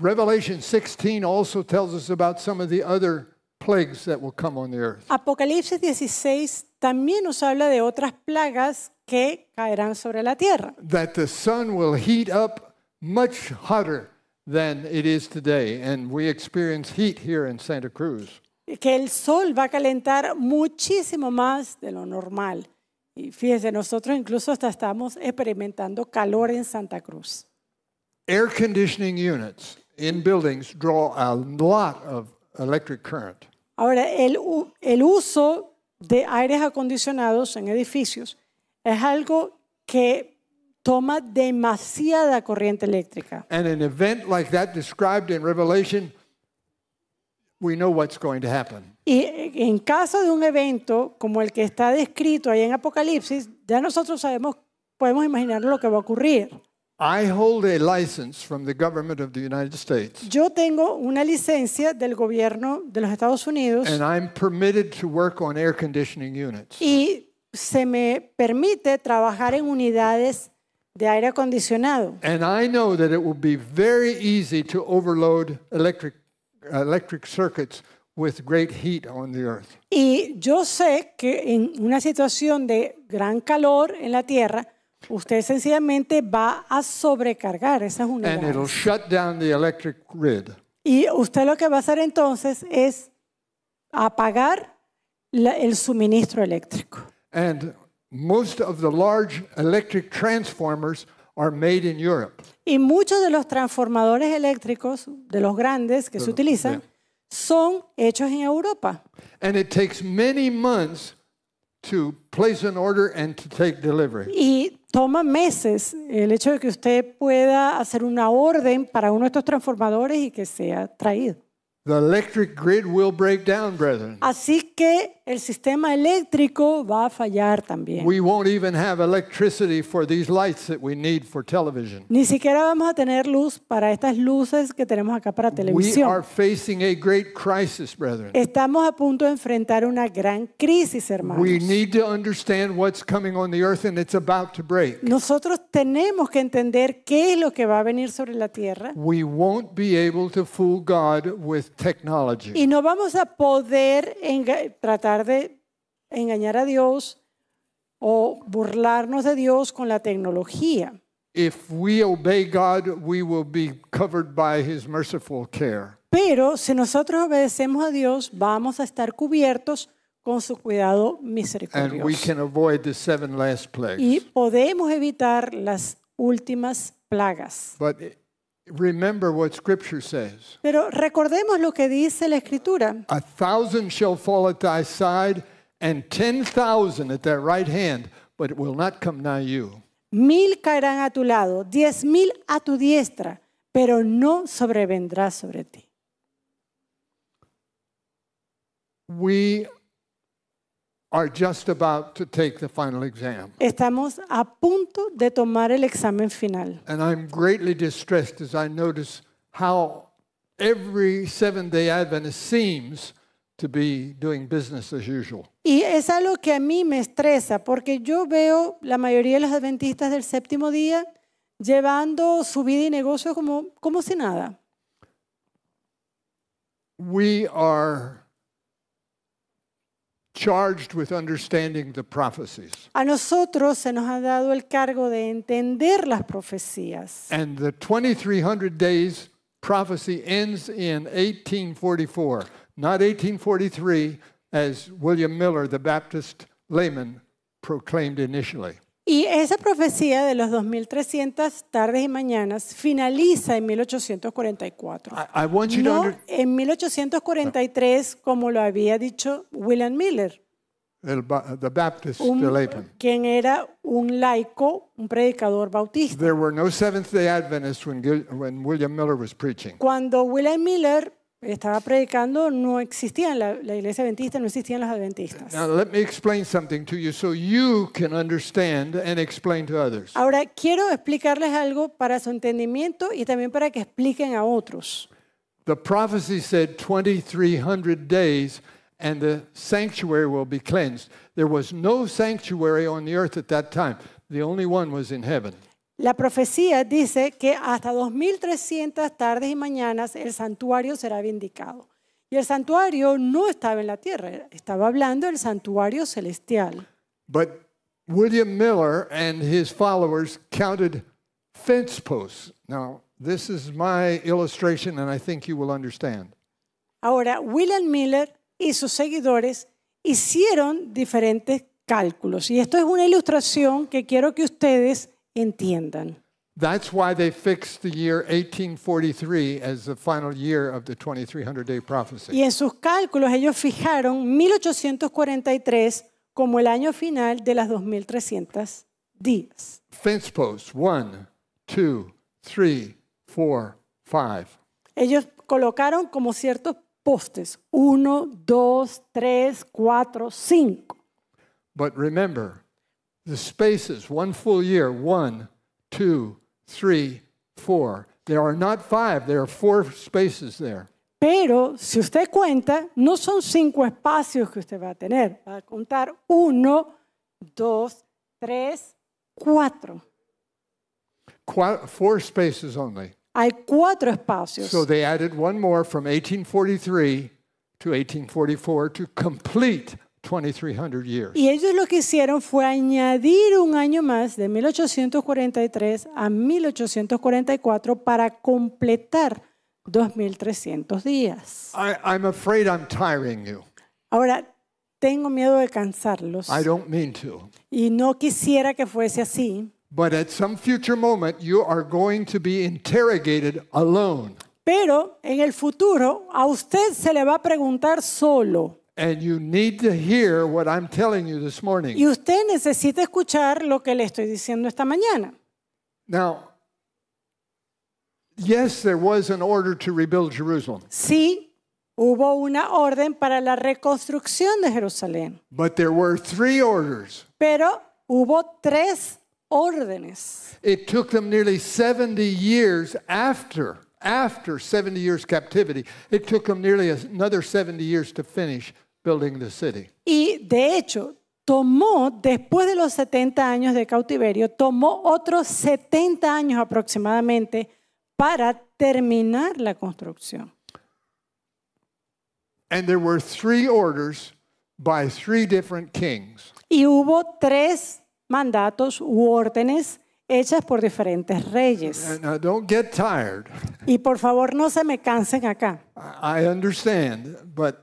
Revelation 16 also tells us about some of the other plagues that will come on the earth. Apocalipsis 16 también nos habla de otras plagas que caerán sobre la tierra. That the sun will heat up much hotter than it is today and we experience heat here in Santa Cruz. Que el sol va a calentar muchísimo más de lo normal. Y fíjense, nosotros incluso hasta estamos experimentando calor en Santa Cruz. Air conditioning units in buildings draw a lot of electric current. Ahora, el, el uso de aires acondicionados en edificios es algo que toma demasiada corriente eléctrica. Y en caso de un evento como el que está descrito ahí en Apocalipsis, ya nosotros sabemos, podemos imaginar lo que va a ocurrir. I hold a license from the government of the United States. Yo tengo una licencia del gobierno de los Estados Unidos. And I'm permitted to work on air conditioning units. Y se me permite trabajar en unidades de aire acondicionado. And I know that it will be very easy to overload electric electric circuits with great heat on the earth. Y yo sé que en una situación de gran calor en la tierra Usted sencillamente va a sobrecargar esa unidad. Y usted lo que va a hacer entonces es apagar el suministro eléctrico. Y muchos de los transformadores eléctricos, de los grandes que se utilizan, son hechos en Europa. Y it Y toma meses el hecho de que usted pueda hacer una orden para uno de estos transformadores y que sea traído. The electric grid will break down, brethren. Así que el sistema eléctrico va a fallar también. We won't even have electricity for these lights that we need for television. Ni siquiera vamos a tener luz para estas luces que tenemos acá para televisión. We are facing a great crisis, brethren. Estamos a punto de enfrentar una gran crisis, hermanos. We need to understand what's coming on the earth and it's about to break. Nosotros tenemos que entender qué es lo que va a venir sobre la tierra. We won't be able to fool God with y no vamos a poder tratar de engañar a Dios o burlarnos de Dios con la tecnología. Pero si nosotros obedecemos a Dios, vamos a estar cubiertos con su cuidado misericordioso. Y podemos evitar las últimas plagas. Remember what scripture says. Pero recordemos lo que dice la escritura. A thousand shall fall at thy side and 10,000 at thy right hand, but it will not come nigh you. Mil caerán a tu lado, diez mil a tu diestra, pero no sobrevendrá sobre ti. We are just about to take the final exam. Estamos a punto de tomar el examen final. And I'm greatly distressed as I notice how every seven-day Adventist seems to be doing business as usual. Y es algo que a mí me estresa porque yo veo la mayoría de los adventistas del séptimo día llevando su vida y negocio como como si nada. We are charged with understanding the prophecies. A nosotros se nos ha dado el cargo de entender las profecías. And the 2300 days prophecy ends in 1844, not 1843 as William Miller the Baptist layman proclaimed initially. Y esa profecía de los 2.300 tardes y mañanas finaliza en 1844. no en 1843, como lo había dicho William Miller. El, Baptist quien era un laico, un predicador bautista. no William Miller was Cuando William Miller estaba predicando, no existía la, la iglesia adventista, no existían los adventistas. Ahora quiero explicarles algo para su entendimiento y también para que expliquen a otros. The prophecy said 2300 days and the sanctuary will be cleansed. There was no sanctuary on the earth at that time. The only one was in heaven. La profecía dice que hasta 2.300 tardes y mañanas el santuario será vindicado. Y el santuario no estaba en la tierra, estaba hablando del santuario celestial. But William Miller and his followers counted fence posts. Now, this is my illustration and I think you will understand. Ahora, William Miller y sus seguidores hicieron diferentes cálculos y esto es una ilustración que quiero que ustedes entiendan. That's why they fixed the year 1843 as the final year of the 2300 day prophecy. Y en sus cálculos ellos fijaron 1843 como el año final de las 2300 días. Fence posts 1 2 3 4 5. Ellos colocaron como ciertos postes 1 2 3 4 5. But remember the spaces, one full year, one, two, three, four. There are not five, there are four spaces there. Pero si usted cuenta, no son cinco espacios que usted va a tener. Va a contar uno, dos, tres, cuatro. Qua four spaces only. Hay cuatro espacios. So they added one more from 1843 to 1844 to complete 2300 Y ellos lo que hicieron fue añadir un año más de 1843 a 1844 para completar 2300 días. Ahora, tengo miedo de cansarlos. Y no quisiera que fuese así. Pero en el futuro a usted se le va a preguntar solo. And you need to hear what I'm telling you this morning. Y usted necesita escuchar lo que le estoy diciendo esta mañana. Now, yes, there was an order to rebuild Jerusalem. Sí, hubo una orden para la reconstrucción de Jerusalén. But there were three orders. Pero hubo tres órdenes. It took them nearly 70 years after after 70 years captivity. It took them nearly another 70 years to finish building the city. Y de hecho, tomó, después de los 70 años de cautiverio, tomó otros 70 años aproximadamente para terminar la construcción. Y hubo tres mandatos u órdenes hechas por diferentes reyes. Uh, y por favor no se me cansen acá. I understand, but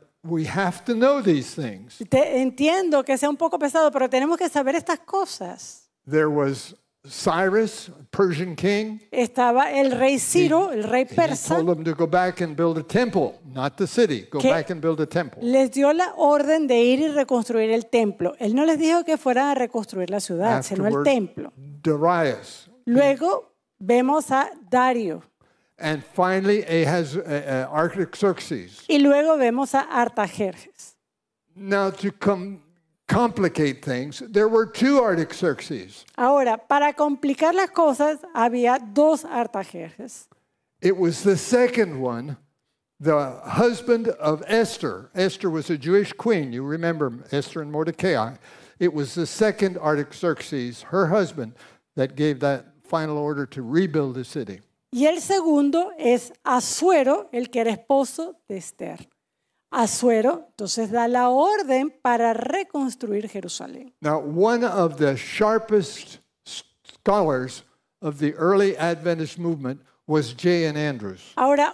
entiendo que sea un poco pesado, pero tenemos que saber estas cosas. There was Cyrus, Persian king. Estaba el rey Ciro, el rey persa. go back and build a temple, not the city. Go back and build a temple. Les dio la orden de ir y reconstruir el templo. Él no les dijo que fueran a reconstruir la ciudad, sino el templo. Darius. Luego vemos a Dario. And finally, Ahaz, uh, uh Artaxerxes. Y luego vemos a Artajerjes. Now to com complicate things, there were two Artaxerxes. Ahora, para complicar las cosas, había dos Artajerjes. It was the second one, the husband of Esther. Esther was a Jewish queen. You remember Esther and Mordecai. It was the second Artaxerxes, her husband, that gave that final order to rebuild the city. Y el segundo es Azuero, el que era esposo de Esther. Azuero, entonces da la orden para reconstruir Jerusalén. Ahora,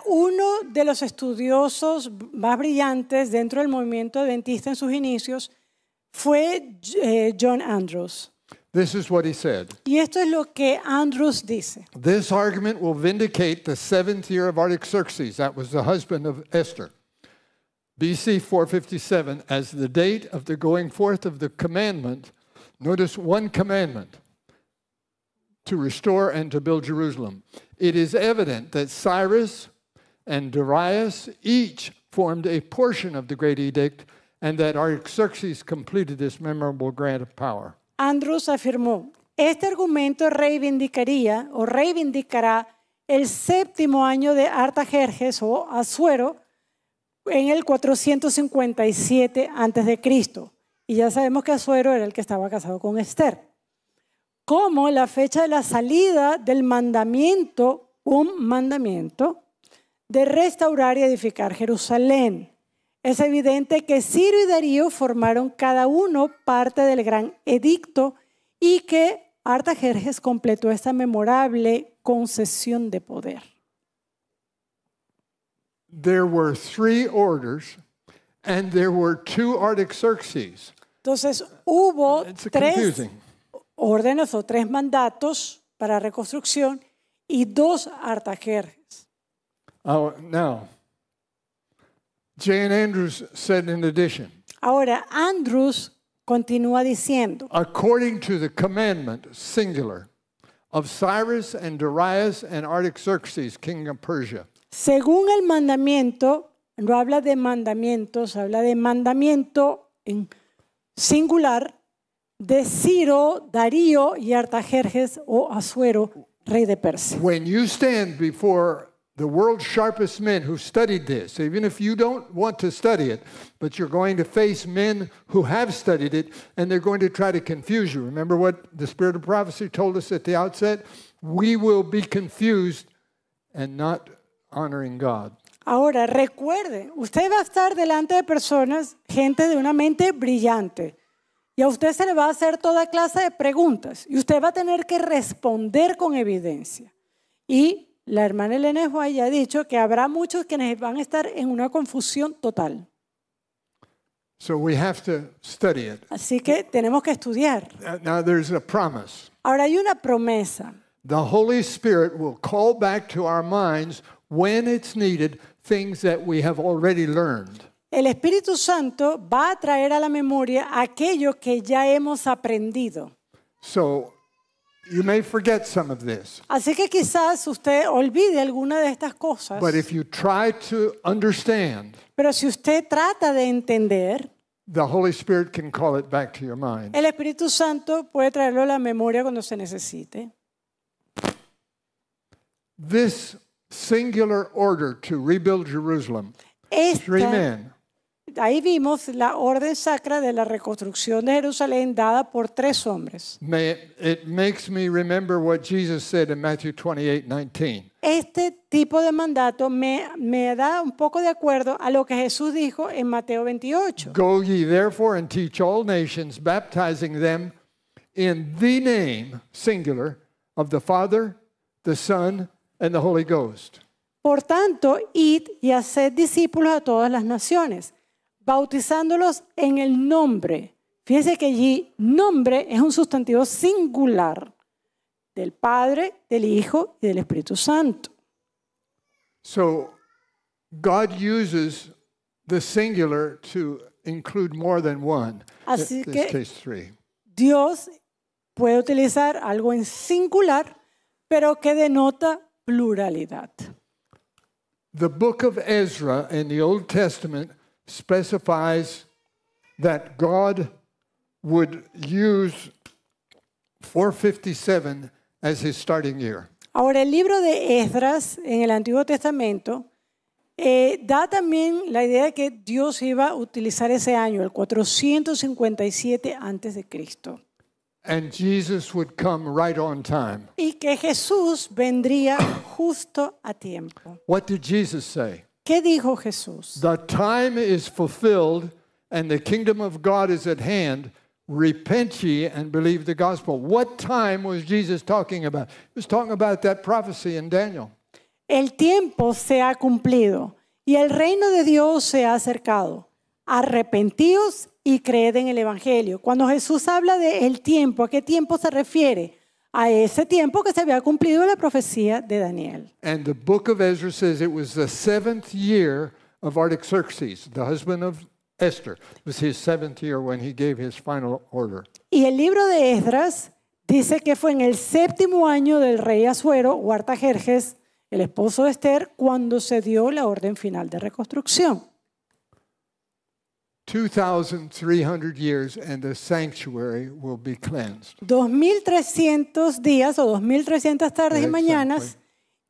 uno de los estudiosos más brillantes dentro del movimiento adventista en sus inicios fue eh, John Andrews. This is what he said. Y esto es lo que Andrews dice. This argument will vindicate the seventh year of Artaxerxes, that was the husband of Esther, BC 457, as the date of the going forth of the commandment. Notice one commandment to restore and to build Jerusalem. It is evident that Cyrus and Darius each formed a portion of the Great Edict, and that Artaxerxes completed this memorable grant of power. Andrews afirmó, este argumento reivindicaría o reivindicará el séptimo año de Artajerjes o Azuero en el 457 a.C. Y ya sabemos que Azuero era el que estaba casado con Esther. Como la fecha de la salida del mandamiento, un mandamiento, de restaurar y edificar Jerusalén. Es evidente que Ciro y Darío formaron cada uno parte del gran edicto y que Artajerjes completó esta memorable concesión de poder. There were orders and there Entonces hubo tres órdenes o tres mandatos para reconstrucción y dos Artajerjes. Oh, Jane Andrews said in addition. Ahora Andrews continúa diciendo. According to the commandment, singular, of Cyrus and Darius and Artaxerxes, king of Persia. Según el mandamiento, no habla de mandamientos, habla de mandamiento en singular de Ciro, Darío y Artajerjes o Asuero, rey de Persia. When you stand before the world's sharpest men who studied this, even if you don't want to study it, but you're going to face men who have studied it and they're going to try to confuse you. Remember what the spirit of prophecy told us at the outset? We will be confused and not honoring God. Ahora recuerde, usted va a estar delante de personas, gente de una mente brillante. Y a usted se le va a hacer toda clase de preguntas y usted va a tener que responder con evidencia. Y La hermana Elena White ha dicho que habrá muchos quienes van a estar en una confusión total. Así que tenemos que estudiar. Uh, Ahora hay una promesa. El Espíritu Santo va a traer a la memoria aquello que ya hemos aprendido. You may forget some of this. Así que quizás usted olvide alguna de estas cosas. But if you try to understand, Pero si usted trata de entender, the Holy Spirit can call it back to your mind. el Espíritu Santo puede traerlo a la memoria cuando se necesite. This singular order to rebuild Jerusalem, Esta, three men, Ahí vimos la orden sacra de la reconstrucción de Jerusalén dada por tres hombres. Este tipo de mandato me, me da un poco de acuerdo a lo que Jesús dijo en Mateo 28. Go ye therefore and teach all nations, baptizing them in the name singular of the Father, the Son, and the Holy Ghost. Por tanto, id y haced discípulos a todas las naciones bautizándolos en el nombre. Fíjense que allí nombre es un sustantivo singular del Padre, del Hijo y del Espíritu Santo. So God uses the singular to include more than one. Así que case Dios puede utilizar algo en singular, pero que denota pluralidad. The book of Ezra in the Old Testament specifies that God would use 457 as his starting year. Ahora el libro de Esdras en el Antiguo Testamento eh, da también la idea de que Dios iba a utilizar ese año, el 457 antes de Cristo. And Jesus would come right on time. Y que Jesús vendría justo a tiempo. What did Jesus say? ¿Qué dijo Jesús? The time is fulfilled and the kingdom of God is at hand. Repent ye and believe the gospel. What time was Jesus talking about? He was talking about that prophecy in Daniel. El tiempo se ha cumplido y el reino de Dios se ha acercado. Arrepentíos y creed en el evangelio. Cuando Jesús habla de el tiempo, ¿a qué tiempo se refiere? a ese tiempo que se había cumplido la profecía de Daniel. Y el libro de Esdras dice que fue en el séptimo año del rey Asuero, o Artajerjes, el esposo de Esther, cuando se dio la orden final de reconstrucción. 2,300 years and the sanctuary will be cleansed. 2,300 días o 2,300 tardes y mañanas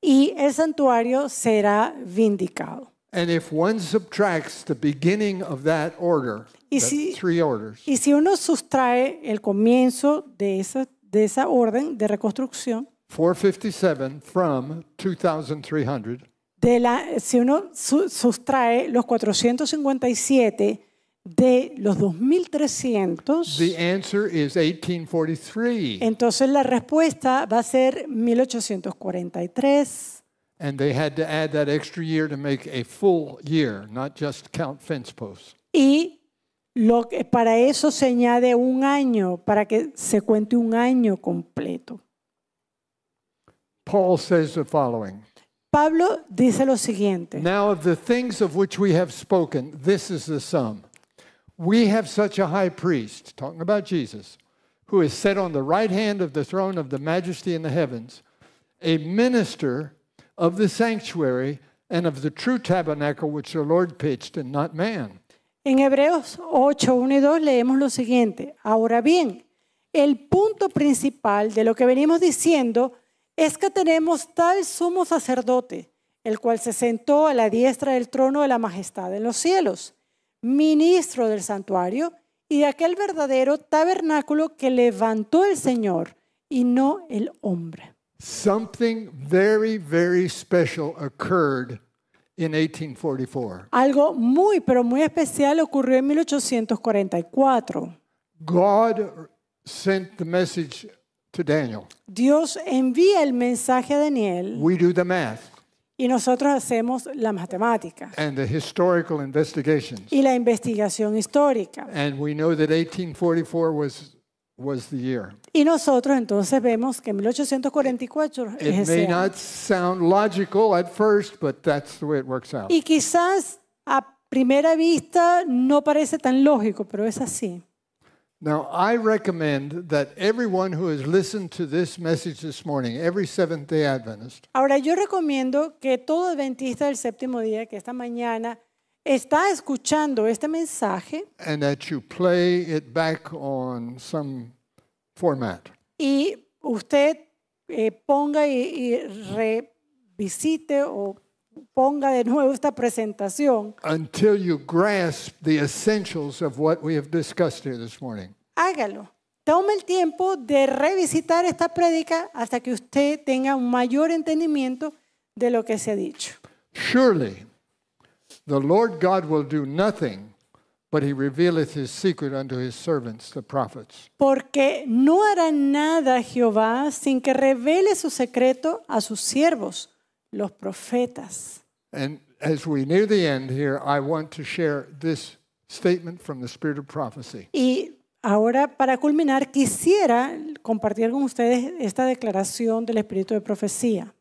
y el santuario será vindicado. And if one subtracts the beginning of that order, y si, three orders, y si uno sustrae el comienzo de esa, de esa orden de reconstrucción, 457 from 2,300, de la, si uno su, sustrae los 457 de los 2300. The answer is 1843. Entonces la respuesta va a ser 1843. And they had to add that extra year to make a full year, not just count fence posts. Y lo que, para eso se añade un año, para que se cuente un año completo. Paul says the following. Pablo dice lo siguiente. Now of the things of which we have spoken, this is the sum. We have such a high priest, talking about Jesus, who is set on the right hand of the throne of the majesty in the heavens, a minister of the sanctuary and of the true tabernacle which the Lord pitched and not man. En Hebreos 8, 1 y 2 leemos lo siguiente. Ahora bien, el punto principal de lo que venimos diciendo es que tenemos tal sumo sacerdote, el cual se sentó a la diestra del trono de la majestad en los cielos ministro del santuario y de aquel verdadero tabernáculo que levantó el Señor y no el hombre. Something very, very special occurred in 1844. Algo muy, pero muy especial ocurrió en 1844. God sent the message to Dios envía el mensaje a Daniel. We do the math. Y nosotros hacemos la matemática. Y la investigación histórica. Y nosotros entonces vemos que 1844 es ese año Y quizás a primera vista no parece tan lógico, pero es así. Now, I recommend that everyone who has listened to this message this morning, every Seventh day Adventist, Ahora yo recomiendo que todo adventista del séptimo día que esta mañana está escuchando este mensaje and that you play it back on some format. y usted eh, ponga y, y revisite o ponga de nuevo esta presentación. you grasp the essentials of what we have discussed this morning. Hágalo. Tome el tiempo de revisitar esta prédica hasta que usted tenga un mayor entendimiento de lo que se ha dicho. Surely the Lord God will do nothing but he his secret unto his servants the prophets. Porque no hará nada Jehová sin que revele su secreto a sus siervos los profetas. And as we near the end here, I want to share this statement from the Spirit of Prophecy. Y ahora para culminar quisiera compartir con ustedes esta declaración del Espíritu de profecía.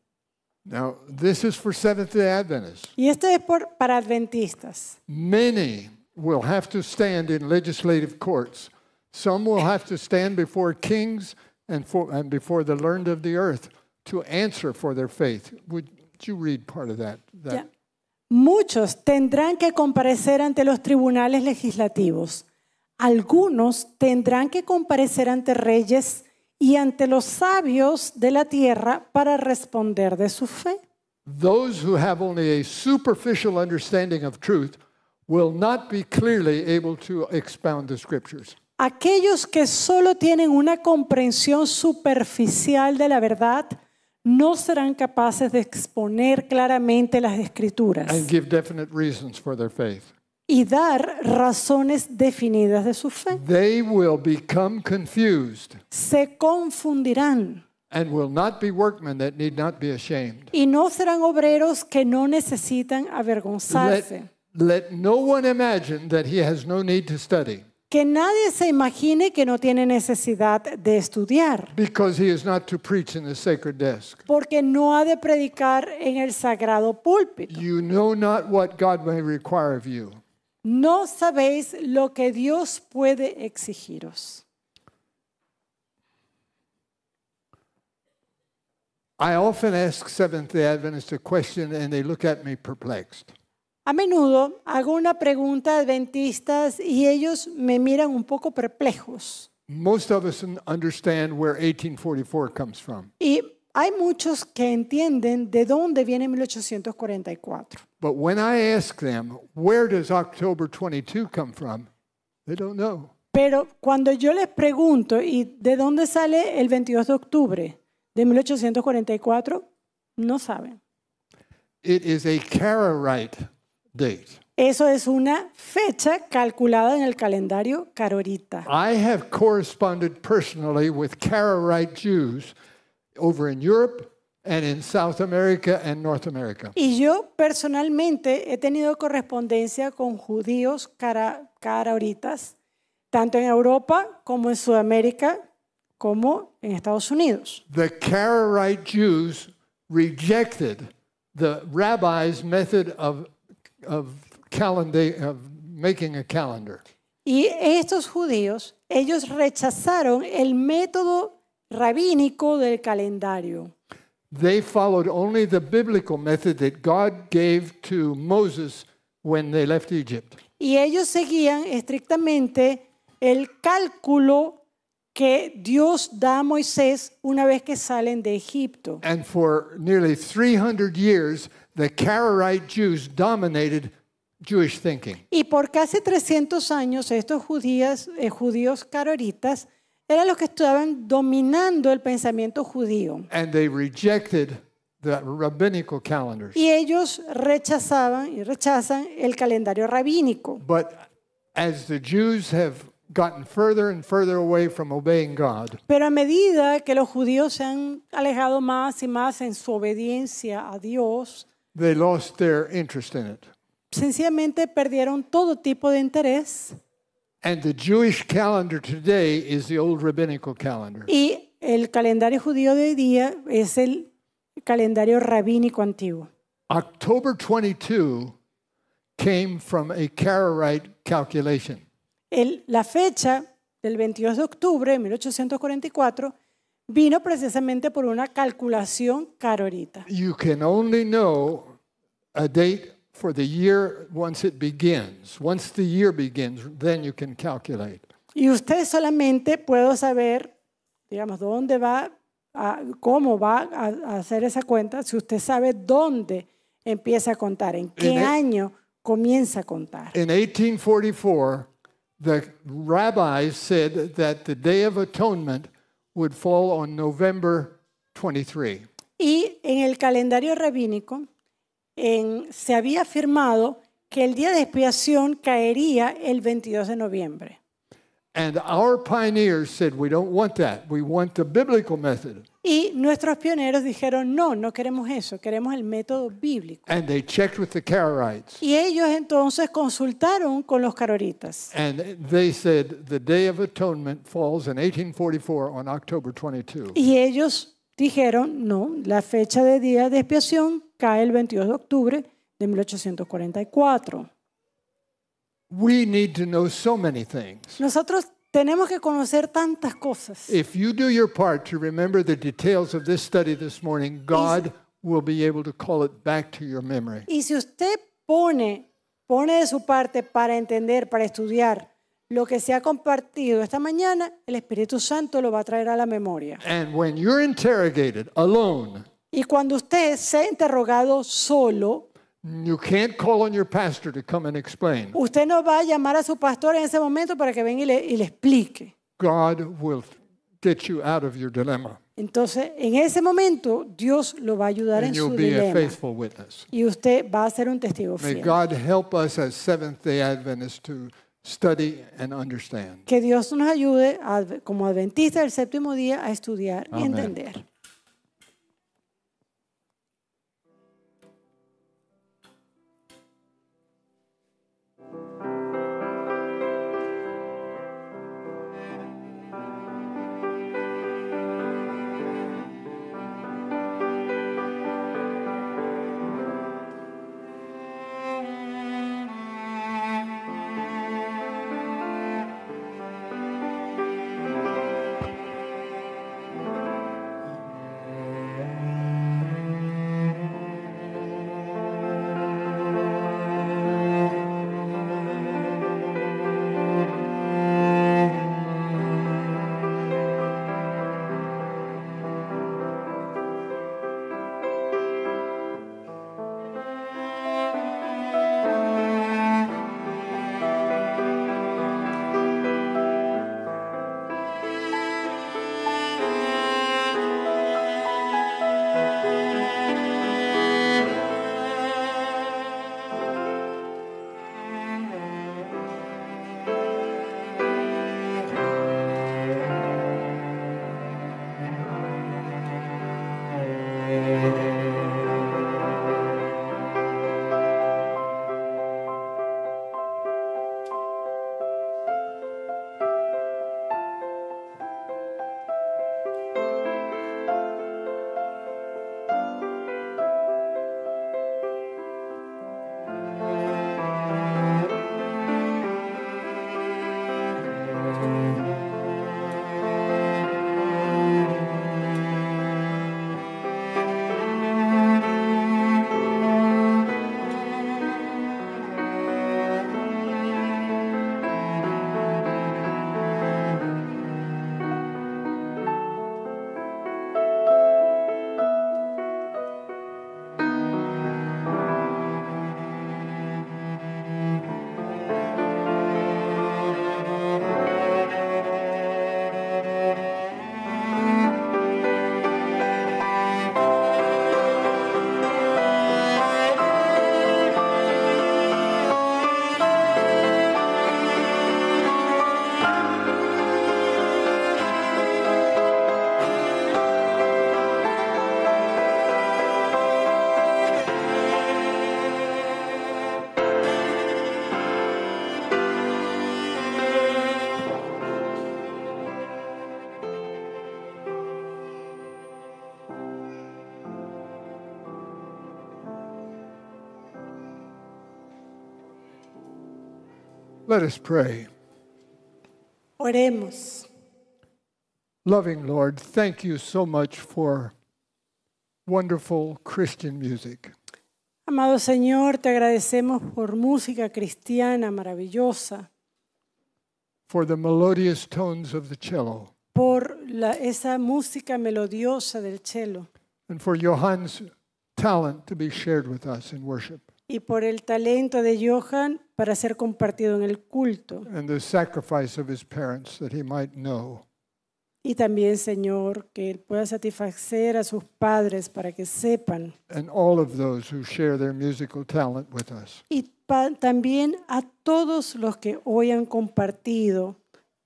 Now, this is for Seventh-day Adventists. Y es por, para adventistas. Many will have to stand in legislative courts. Some will have to stand before kings and, for, and before the learned of the earth to answer for their faith. Would, Muchos tendrán que comparecer ante los tribunales legislativos. Algunos tendrán que comparecer ante reyes y ante los sabios de la tierra para responder de su fe. Aquellos que solo tienen una comprensión superficial de la verdad no serán capaces de exponer claramente las escrituras y dar razones definidas de su fe. Se confundirán y no serán obreros que no necesitan avergonzarse. let no one imagine that he has no need to study que nadie se imagine que no tiene necesidad de estudiar. Because he is not to preach in the sacred desk. Porque no ha de predicar en el sagrado púlpito. You know not what God may require of you. No sabéis lo que Dios puede exigiros. I often ask Seventh-day Adventists a question and they look at me perplexed. A menudo hago una pregunta a adventistas y ellos me miran un poco perplejos. Most of us understand where 1844 comes from. Y hay muchos que entienden de dónde viene 1844. Pero cuando yo les pregunto, ¿y de dónde sale el 22 de octubre de 1844? No saben date. Eso es una fecha calculada en el calendario carorita. I have corresponded personally with Karaite Jews over in Europe and in South America and North America. Y yo personalmente he tenido correspondencia con judíos cara, caroritas tanto en Europa como en Sudamérica como en Estados Unidos. The Karaite Jews rejected the rabbi's method of of calendar, of making a calendar. Y estos judíos, ellos rechazaron el método rabínico del calendario. They followed only the biblical method that God gave to Moses when they left Egypt. Y ellos seguían estrictamente el cálculo que Dios da a Moisés una vez que salen de Egipto. And for nearly 300 years Y por casi 300 años estos eh, judíos caroritas eran los que estaban dominando el pensamiento judío. Y ellos rechazaban y rechazan el calendario rabínico. Pero a medida que los judíos se han alejado más y más en su obediencia a Dios, Sencillamente perdieron todo tipo de interés. Y el calendario judío de hoy día es el calendario rabínico antiguo. October 22 came from a calculation. la fecha del 22 de octubre de 1844 vino precisamente por una calculación carorita. You can only know a date for the year once it begins. Once the year begins, then you can calculate. Y usted solamente puede saber, digamos, dónde va, cómo va a, hacer esa cuenta, si usted sabe dónde empieza a contar, en qué año comienza a contar. En 1844, the rabbis said that the Day of Atonement fall on 23. Y en el calendario rabínico se había afirmado que el día de expiación caería el 22 de noviembre. Y nuestros pioneros dijeron, no, no queremos eso, queremos el método bíblico. Y ellos entonces consultaron con los caroritas. Y ellos dijeron, no, la fecha de día de expiación cae el 22 de octubre de 1844. Nosotros tenemos que conocer tantas cosas. Y si usted pone pone de su parte para entender, para estudiar lo que se ha compartido esta mañana, el Espíritu Santo lo va a traer a la memoria. Y cuando usted sea interrogado solo, Usted no va a llamar a su pastor en ese momento para que venga y le, explique. Entonces, en ese momento, Dios lo va a ayudar en su dilema. Y usted va a ser un testigo fiel. Que Dios nos ayude, como adventistas del séptimo día, a estudiar y entender. Let us pray. Oremos. Loving Lord, thank you so much for wonderful Christian music. Amado Señor, te agradecemos por música cristiana maravillosa. For the melodious tones of the cello. Por la, esa música melodiosa del cello. And for Johann's talent to be shared with us in worship. y por el talento de Johan para ser compartido en el culto. Y también, Señor, que él pueda satisfacer a sus padres para que sepan. Y también a todos los que hoy han compartido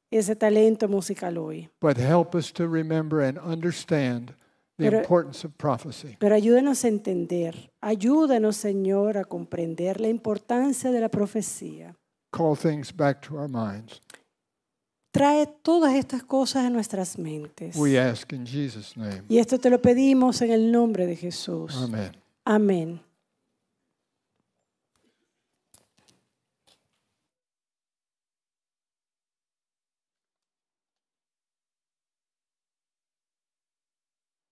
ese talento musical hoy. help remember and understand pero, importance ayúdanos a entender, ayúdanos, Señor, a comprender la importancia de la profecía. Call things back to our minds. Trae todas estas cosas a nuestras mentes. We ask in Jesus name. Y esto te lo pedimos en el nombre de Jesús. Amén.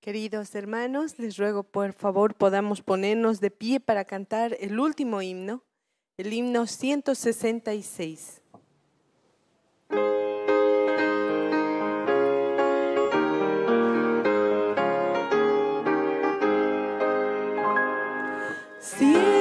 Queridos hermanos, les ruego por favor podamos ponernos de pie para cantar el último himno, el himno 166. Sí.